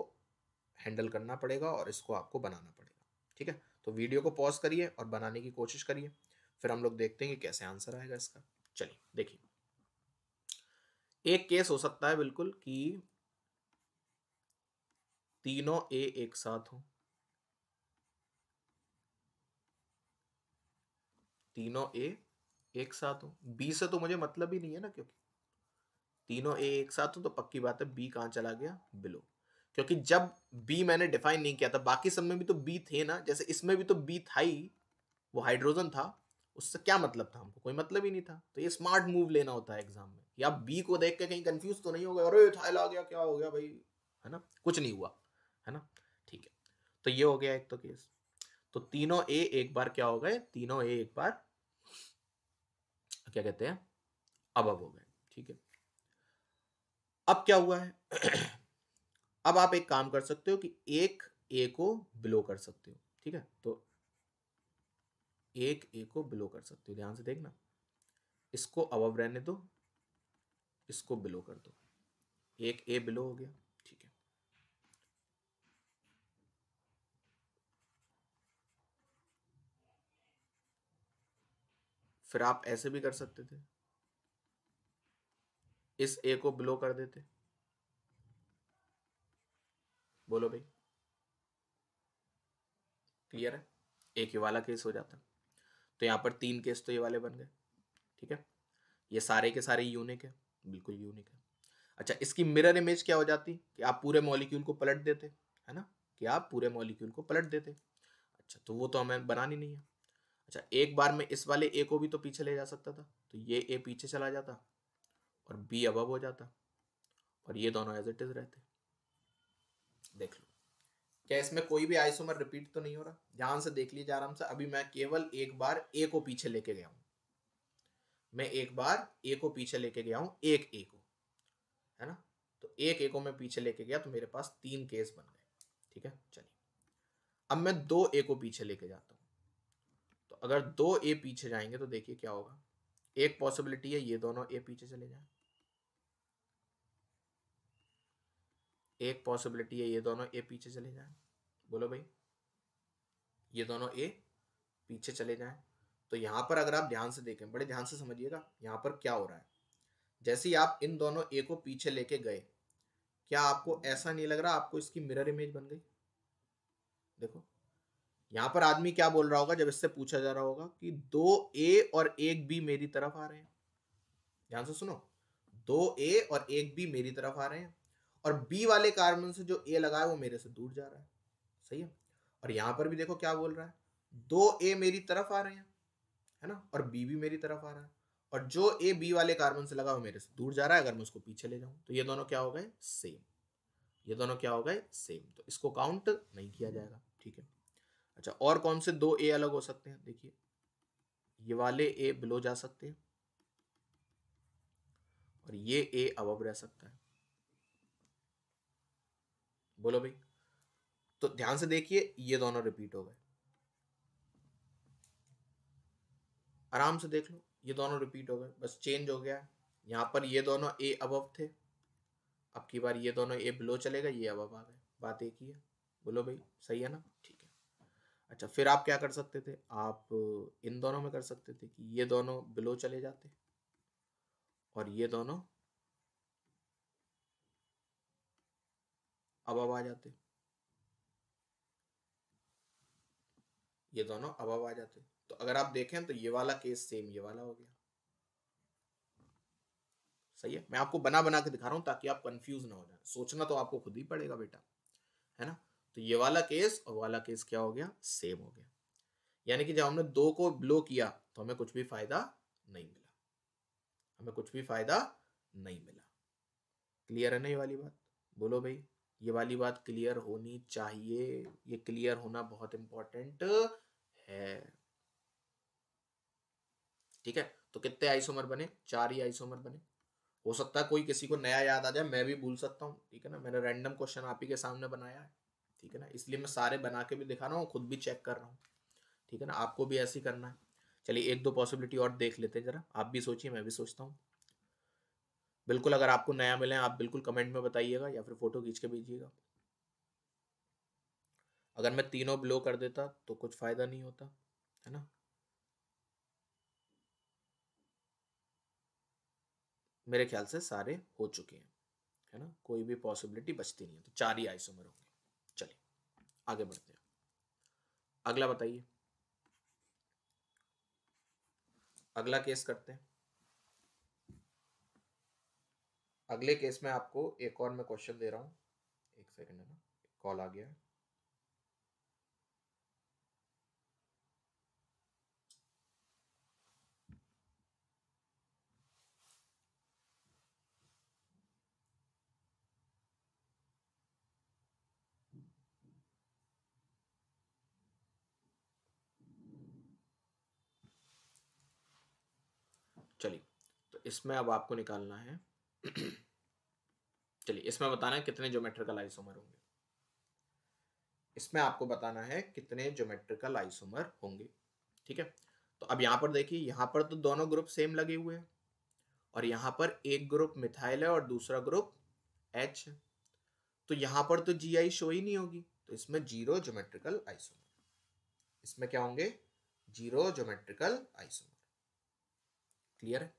हैंडल करना पड़ेगा और इसको आपको बनाना पड़ेगा ठीक है तो वीडियो को पॉज करिए और बनाने की कोशिश करिए फिर हम लोग देखते हैं कि कैसे आंसर आएगा इसका चलिए देखिए एक केस हो सकता है बिल्कुल कि तीनों ए एक साथ हो तीनों ए एक साथ हो बी से तो मुझे मतलब ही नहीं है ना क्योंकि तीनों ए एक साथ हो तो पक्की बात है बी कहा चला गया बिलो क्योंकि जब बी मैंने डिफाइन नहीं किया था बाकी सब में भी तो बी थे ना जैसे इसमें भी तो बी था ही वो हाइड्रोजन था उससे क्या मतलब था हमको कोई मतलब ही नहीं था तो ये स्मार्ट मूव लेना होता है एग्जाम में या आप बी को देख के कहीं कंफ्यूज तो नहीं हो गया अरे थाइल आ गया क्या हो गया भाई है ना कुछ नहीं हुआ है ना ठीक है तो ये हो गया एक तो केस तो तीनों ए एक बार क्या हो गए तीनों ए एक बार क्या कहते हैं अब अब हो गए ठीक है अब क्या हुआ है अब आप एक काम कर सकते हो कि एक ए को बिलो कर सकते हो ठीक है तो एक ए को बिलो कर सकते हो ध्यान से देखना इसको अब रहने दो इसको बिलो कर दो एक ए बिलो हो गया फिर आप ऐसे भी कर सकते थे इस ए को ब्लो कर देते बोलो भाई क्लियर है एक ही वाला केस हो जाता तो यहां पर तीन केस तो ये वाले बन गए ठीक है ये सारे के सारे यूनिक है बिल्कुल यूनिक है अच्छा इसकी मिरर इमेज क्या हो जाती कि आप पूरे मॉलिक्यूल को पलट देते है ना कि आप पूरे मॉलिक्यूल को पलट देते अच्छा तो वो तो हमें बनानी नहीं है अच्छा एक बार में इस वाले ए को भी तो पीछे ले जा सकता था तो ये ए पीछे चला जाता और बी अब हो जाता और ये दोनों एज इट इज रहते देख लो क्या इसमें कोई भी आइसोमर रिपीट तो नहीं हो रहा ध्यान से देख लीजिए आराम से अभी मैं केवल एक बार ए को पीछे लेके गया हूं मैं एक बार ए को पीछे लेके गया हूं एक ए को है ना तो एक ए को मैं पीछे लेके गया तो मेरे पास तीन केस बन गए ठीक है चलिए अब मैं दो ए को पीछे लेके जाता हूँ अगर दो ए पीछे जाएंगे तो देखिए क्या होगा एक पॉसिबिलिटी है ये दोनों ए पीछे चले जाए एक पॉसिबिलिटी है ये दोनों ए पीछे चले जाए बोलो भाई ये दोनों ए पीछे चले जाए तो यहाँ पर अगर आप ध्यान से देखें बड़े ध्यान से समझिएगा यहाँ पर क्या हो रहा है जैसे ही आप इन दोनों ए को पीछे लेके गए क्या आपको ऐसा नहीं लग रहा आपको इसकी मिरर इमेज बन गई देखो यहां पर आदमी क्या बोल रहा होगा जब इससे पूछा जा रहा होगा कि दो ए और एक बी मेरी तरफ आ रहे हैं ध्यान से सुनो दो ए और एक बी मेरी तरफ आ रहे हैं और बी वाले कार्बन से जो ए लगा है वो मेरे से दूर जा रहा है सही है और यहां पर भी देखो क्या बोल रहा है दो ए मेरी तरफ आ रहे हैं है ना और बी भी मेरी तरफ आ रहा है और जो ए बी वाले कार्बन से लगा वो मेरे से दूर जा रहा है अगर मैं उसको पीछे ले जाऊं तो ये दोनों क्या हो गए सेम ये दोनों क्या हो गए सेम तो इसको काउंट नहीं किया जाएगा ठीक है अच्छा और कौन से दो ए अलग हो सकते हैं देखिए ये वाले ए बिलो जा सकते हैं और ये ए अब रह सकता है बोलो भाई तो ध्यान से देखिए ये दोनों रिपीट हो गए आराम से देख लो ये दोनों रिपीट हो गए बस चेंज हो गया यहाँ पर ये दोनों ए अब थे अब की बार ये दोनों ए बिलो चलेगा ये अब आ गए बात एक ही है बोलो भाई सही है ना अच्छा फिर आप क्या कर सकते थे आप इन दोनों में कर सकते थे कि ये दोनों बिलो चले जाते और ये दोनों अब अब आ जाते ये दोनों अब अब आ जाते तो अगर आप देखें तो ये वाला केस सेम ये वाला हो गया सही है मैं आपको बना बना के दिखा रहा हूं ताकि आप कंफ्यूज ना हो जाए सोचना तो आपको खुद ही पड़ेगा बेटा है ना तो ये वाला केस और वाला केस क्या हो गया सेम हो गया यानी कि जब हमने दो को ब्लो किया तो हमें कुछ भी फायदा नहीं मिला हमें कुछ भी फायदा नहीं मिला क्लियर है ना ये वाली बात बोलो भाई ये वाली बात क्लियर होनी चाहिए ये क्लियर होना बहुत इंपॉर्टेंट है ठीक है तो कितने आइसोमर बने चार ही आइसोमर बने हो सकता है कोई किसी को नया याद आ जाए मैं भी भूल सकता हूँ ठीक है ना मैंने रैंडम क्वेश्चन आप ही के सामने बनाया है ठीक है ना इसलिए मैं सारे बना के भी दिखा रहा हूँ खुद भी चेक कर रहा हूँ ठीक है ना आपको भी ऐसे ही करना है चलिए एक दो पॉसिबिलिटी और देख लेते हैं ज़रा आप भी सोचिए मैं भी सोचता हूँ बिल्कुल अगर आपको नया मिले आप बिल्कुल कमेंट में बताइएगा या फिर फोटो खींच के भेजिएगा अगर मैं तीनों ब्लो कर देता तो कुछ फ़ायदा नहीं होता है ना मेरे ख्याल से सारे हो चुके हैं है ना कोई भी पॉसिबिलिटी बचती नहीं है तो चार ही आइसोमर होंगे आगे बढ़ते हैं अगला बताइए अगला केस करते हैं अगले केस में आपको एक और मैं क्वेश्चन दे रहा हूं एक सेकंड है ना कॉल आ गया है इसमें अब आपको निकालना है चलिए इसमें बताना है कितने ज्योमेट्रिकल आइसोमर होंगे इसमें आपको बताना है कितने ज्योमेट्रिकल आइसोमर होंगे ठीक है तो अब यहाँ पर देखिए यहाँ पर तो दोनों ग्रुप सेम लगे हुए हैं और यहाँ पर एक ग्रुप मिथाइल है और दूसरा ग्रुप एच है तो यहाँ पर तो जी आई शो ही नहीं होगी तो इसमें जीरो ज्योमेट्रिकल आइसोमर इसमें क्या होंगे जीरो ज्योमेट्रिकल आइसोमर क्लियर है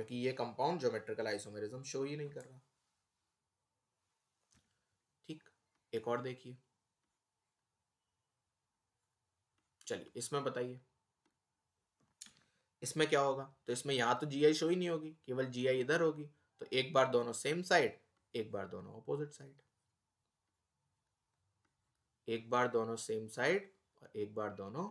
क्योंकि ये कंपाउंड ज्योमेट्रिकल आइसोमेरिज्म शो ही नहीं कर रहा ठीक एक और देखिए चलिए इसमें बताइए इसमें क्या होगा तो इसमें यहां तो जीआई शो ही नहीं होगी केवल जीआई इधर होगी तो एक बार दोनों सेम साइड एक बार दोनों ऑपोजिट साइड एक बार दोनों सेम साइड और एक बार दोनों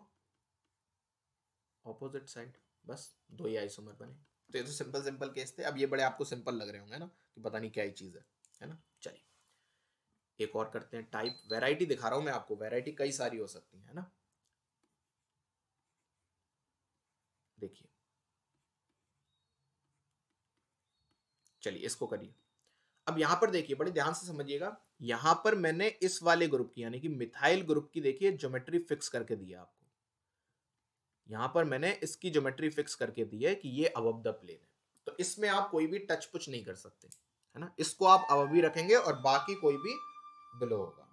ऑपोजिट साइड बस दो ही आइसोमर बने तो ये तो सिंपल सिंपल केस थे अब ये बड़े आपको सिंपल लग रहे होंगे ना कि पता नहीं क्या ही चीज़ है है ना चलिए एक और करते हैं टाइप वैरायटी दिखा रहा हूं मैं आपको वैरायटी कई सारी हो सकती है ना देखिए चलिए इसको करिए अब यहां पर देखिए बड़े ध्यान से समझिएगा यहां पर मैंने इस वाले ग्रुप की यानी कि मिथाइल ग्रुप की देखिए ज्योमेट्री फिक्स करके दिया आपको यहाँ पर मैंने इसकी ज्योमेट्री फिक्स करके दी है कि ये अवब द प्लेन है तो इसमें आप कोई भी टच पुच नहीं कर सकते है ना इसको आप अवी रखेंगे और बाकी कोई भी बिलो होगा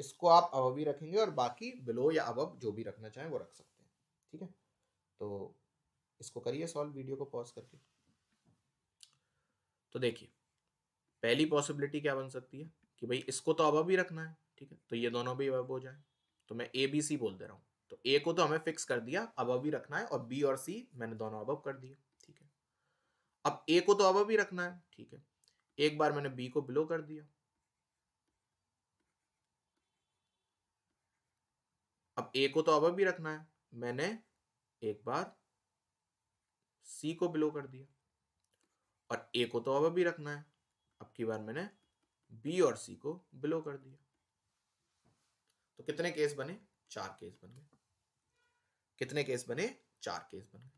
इसको आप अवी रखेंगे और बाकी बिलो या अवब जो भी रखना चाहें वो रख सकते हैं ठीक है तो इसको करिए सॉल्व वीडियो को पॉज करके तो देखिए पहली पॉसिबिलिटी क्या बन सकती है कि भाई इसको तो अवब ही रखना है ठीक है तो ये दोनों भी अवब हो जाए तो मैं ए बी सी बोल दे रहा हूँ तो ए को तो हमें फिक्स कर दिया अब अभी रखना है और बी और सी मैंने दोनों अब कर दिए ठीक है अब ए को तो अब अभी रखना है ठीक है एक बार मैंने बी को बिलो कर दिया अब ए को तो अब अभी रखना है मैंने एक बार सी को बिलो कर दिया और ए को तो अब भी रखना है अब की बार मैंने बी और सी को बिलो कर दिया तो कितने केस बने चार केस बन गए कितने केस बने चार केस बने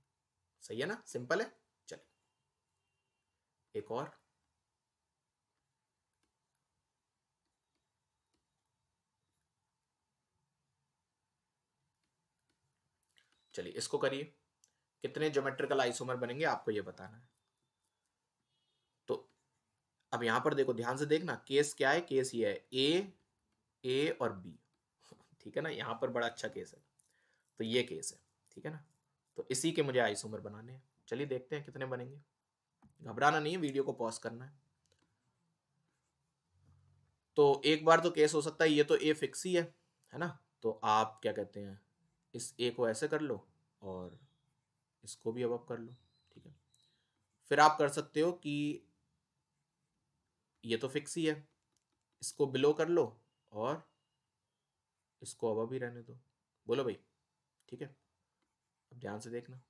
सही है ना सिंपल है चलिए एक और चलिए इसको करिए कितने ज्योमेट्रिकल आइसोमर बनेंगे आपको यह बताना है तो अब यहां पर देखो ध्यान से देखना केस क्या है केस ये है ए ए और बी ठीक है ना यहां पर बड़ा अच्छा केस है तो ये केस है ठीक है ना तो इसी के मुझे आइसोमर बनाने हैं चलिए देखते हैं कितने बनेंगे घबराना नहीं है वीडियो को पॉज करना है तो एक बार तो केस हो सकता है ये तो ए फिक्स ही है है ना तो आप क्या कहते हैं इस ए को ऐसे कर लो और इसको भी अब अब कर लो ठीक है फिर आप कर सकते हो कि ये तो फिक्स ही है इसको बिलो कर लो और इसको अब भी रहने दो बोलो भाई ठीक है अब ध्यान से देखना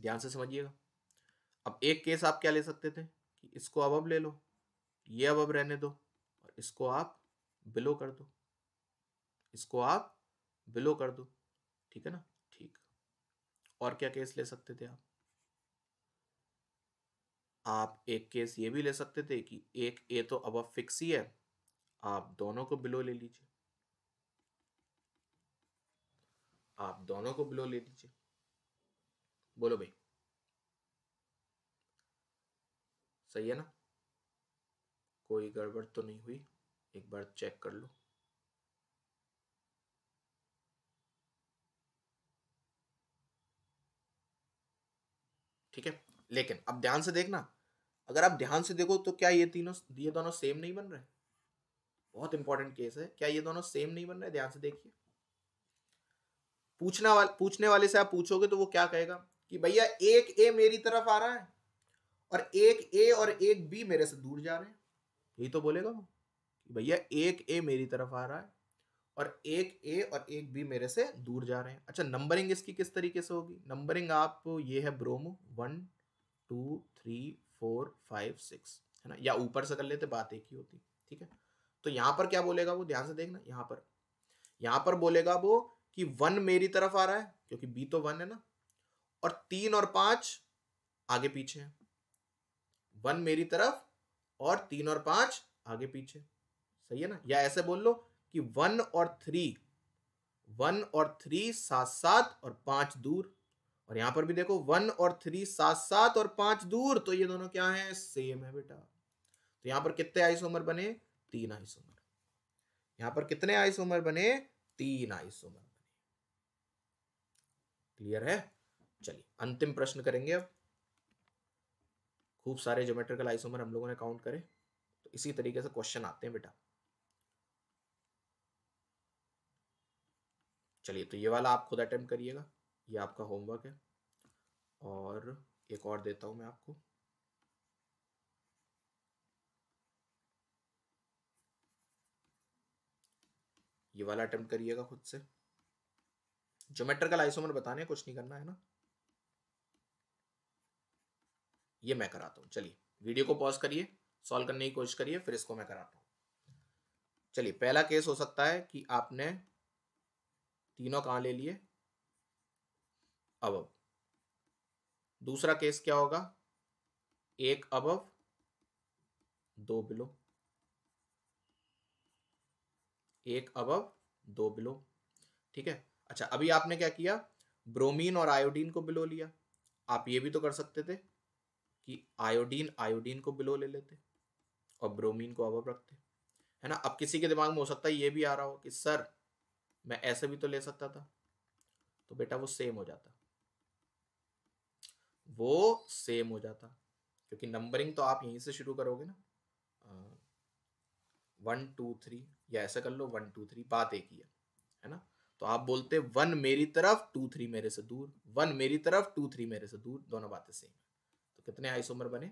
ध्यान से समझिएगा अब एक केस आप क्या ले सकते थे कि इसको अब अब ले लो ये अब अब रहने दो और इसको आप बिलो कर दो इसको आप बिलो कर दो ठीक है ना ठीक और क्या केस ले सकते थे आप आप एक केस ये भी ले सकते थे कि एक ए तो अब अब फिक्स ही है आप दोनों को बिलो ले लीजिए आप दोनों को बिलो ले लीजिए बोलो भाई सही है ना कोई गड़बड़ तो नहीं हुई एक बार चेक कर लो ठीक है लेकिन अब ध्यान से देखना अगर आप ध्यान से देखो तो क्या ये तीनों ये दोनों सेम नहीं बन रहे बहुत इंपॉर्टेंट केस है क्या ये दोनों सेम नहीं बन रहे ध्यान से देखिए पूछना वाल, पूछने वाले से आप पूछोगे तो वो क्या कहेगा कि भैया एक ए मेरी तरफ आ रहा है और एक ए और एक बी मेरे से दूर जा रहे हैं यही तो बोलेगा वो भैया एक ए मेरी तरफ आ रहा है और एक ए और एक बी मेरे से दूर जा रहे हैं अच्छा नंबरिंग इसकी किस तरीके से होगी नंबरिंग आप ये है bromo one two three four five six है ना या ऊपर से कर लेते बात एक ही होती ठीक है तो यहाँ पर क्या बोलेगा वो ध्यान से देखना यहाँ पर यहाँ पर बोलेगा वो कि वन मेरी तरफ आ रहा है क्योंकि बी तो वन है ना और तीन और पांच आगे पीछे है वन मेरी तरफ और तीन और पांच आगे पीछे सही है ना या ऐसे बोल लो कि वन और थ्री वन और थ्री सात सात और पांच दूर और यहां पर भी देखो वन और थ्री सात सात और पांच दूर तो ये दोनों क्या है सेम है बेटा तो यहां पर कितने आइसोमर बने तीन आइसोमर यहां पर कितने आइसोमर बने तीन आइसोमर क्लियर है चलिए अंतिम प्रश्न करेंगे अब खूब सारे ज्योमेट्रिकल आइसोमर हम लोगों ने काउंट करे तो इसी तरीके से क्वेश्चन आते हैं बेटा चलिए तो ये वाला आप खुद अटेम्प्ट करिएगा ये आपका होमवर्क है और एक और देता हूं मैं आपको ये वाला अटेम्प्ट करिएगा खुद से ज्योमेट्रिकल आइसोमर बताने कुछ नहीं करना है ना ये मैं कराता हूँ चलिए वीडियो को पॉज करिए सॉल्व करने की कोशिश करिए फिर इसको मैं कराता हूँ चलिए पहला केस हो सकता है कि आपने तीनों कहा ले लिए अबव दूसरा केस क्या होगा एक अबव दो बिलो एक अबव दो बिलो ठीक है अच्छा अभी आपने क्या किया ब्रोमीन और आयोडीन को बिलो लिया आप ये भी तो कर सकते थे कि आयोडीन आयोडीन को बिलो ले लेते और ब्रोमीन को अब रखते है ना अब किसी के दिमाग में हो सकता है ये भी आ रहा हो कि सर मैं ऐसे भी तो ले सकता था तो बेटा वो सेम हो जाता वो सेम हो जाता क्योंकि नंबरिंग तो आप यहीं से शुरू करोगे ना वन टू थ्री या ऐसा कर लो वन टू थ्री बात एक ही है है ना तो आप बोलते वन मेरी तरफ टू थ्री मेरे से दूर वन मेरी तरफ टू थ्री मेरे से दूर दोनों बातें सेम तो कितने आइसोमर बने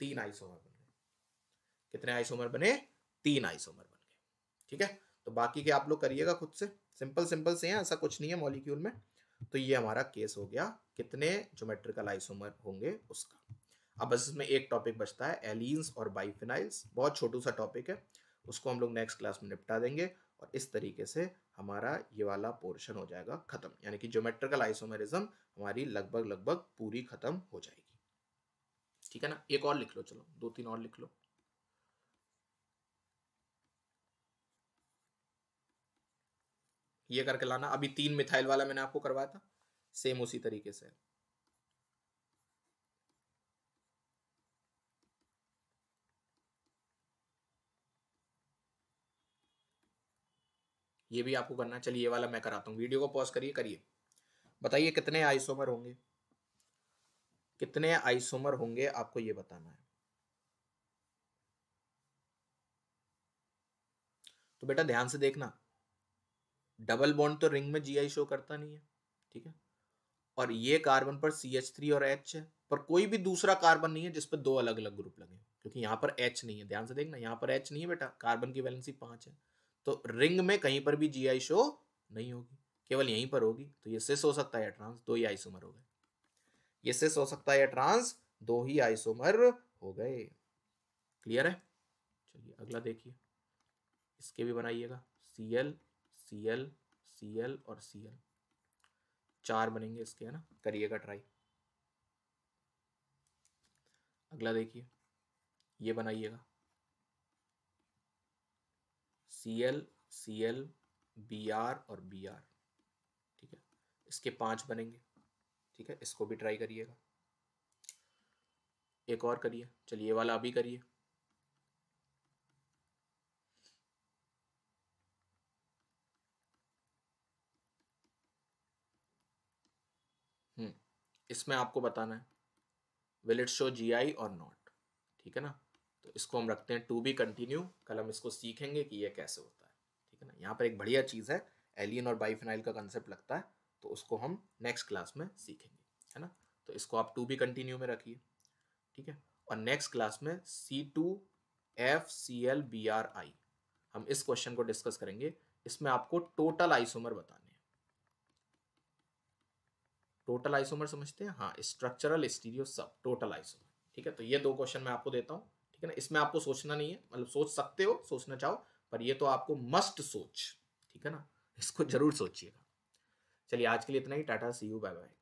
तीन आइसोमर बन गए कितने आइसोमर बने तीन आइसोमर बन गए ठीक है तो बाकी के आप लोग करिएगा खुद से सिंपल सिंपल से हैं ऐसा कुछ नहीं है मॉलिक्यूल में तो ये हमारा केस हो गया कितने जोमेट्रिकल आइसोमर होंगे उसका अब बस इसमें एक टॉपिक बचता है एलिन्स और बाइफिनाइल्स बहुत छोटू सा टॉपिक है उसको हम लोग नेक्स्ट क्लास में निपटा देंगे और इस तरीके से हमारा ये वाला पोर्शन हो जाएगा खत्म यानी कि ज्योमेट्रिकल आइसोमेरिज्म हमारी लगभग लगभग पूरी खत्म हो जाएगी ठीक है ना एक और लिख लो चलो दो तीन और लिख लो ये करके लाना अभी तीन मिथाइल वाला मैंने आपको करवाया था सेम उसी तरीके से ये भी आपको करना चलिए ये वाला मैं कराता हूँ वीडियो को पॉज करिए करिए बताइए कितने आइसोमर होंगे कितने आइसोमर होंगे आपको ये बताना है तो बेटा ध्यान से देखना डबल बॉन्ड तो रिंग में जीआई शो करता नहीं है ठीक है और ये कार्बन पर सी एच थ्री और एच है पर कोई भी दूसरा कार्बन नहीं है जिस पर दो अलग अलग ग्रुप लगे क्योंकि यहां पर एच नहीं है ध्यान से देखना यहां पर एच नहीं है बेटा कार्बन की वैलेंसी पांच है तो रिंग में कहीं पर भी जीआई शो नहीं होगी केवल यहीं पर होगी तो ये सिस हो सकता है या ट्रांस दो ही आइसोमर हो गए ये सिस हो सकता है या ट्रांस दो ही आइसोमर हो गए क्लियर है चलिए अगला देखिए इसके भी बनाइएगा C L C L C L और सी एल चार बनेंगे इसके है ना करिएगा ट्राई अगला देखिए ये बनाइएगा C L C L B R और बी आर ठीक है इसके पांच बनेंगे ठीक है इसको भी ट्राई करिएगा एक और करिए चलिए वाला अभी करिए हम्म, इसमें आपको बताना है will it show G I और नॉट ठीक है ना तो इसको हम रखते हैं टू बी कंटिन्यू कल हम इसको सीखेंगे कि ये कैसे होता है ठीक है ना यहाँ पर एक बढ़िया चीज़ है एलियन और बाईफिनाइल का कंसेप्ट लगता है तो उसको हम नेक्स्ट क्लास में सीखेंगे है ना तो इसको आप टू बी कंटिन्यू में रखिए ठीक है और नेक्स्ट क्लास में C two F C L B R I हम इस क्वेश्चन को डिस्कस करेंगे इसमें आपको टोटल आइसोमर बताने हैं टोटल आइसोमर समझते हैं हाँ स्ट्रक्चरल स्टीरियो सब टोटल आइसोमर ठीक है तो ये दो क्वेश्चन मैं आपको देता हूँ ठीक है ना इसमें आपको सोचना नहीं है मतलब सोच सकते हो सोचना चाहो पर ये तो आपको मस्ट सोच ठीक है ना इसको जरूर सोचिएगा चलिए आज के लिए इतना ही tata see you bye bye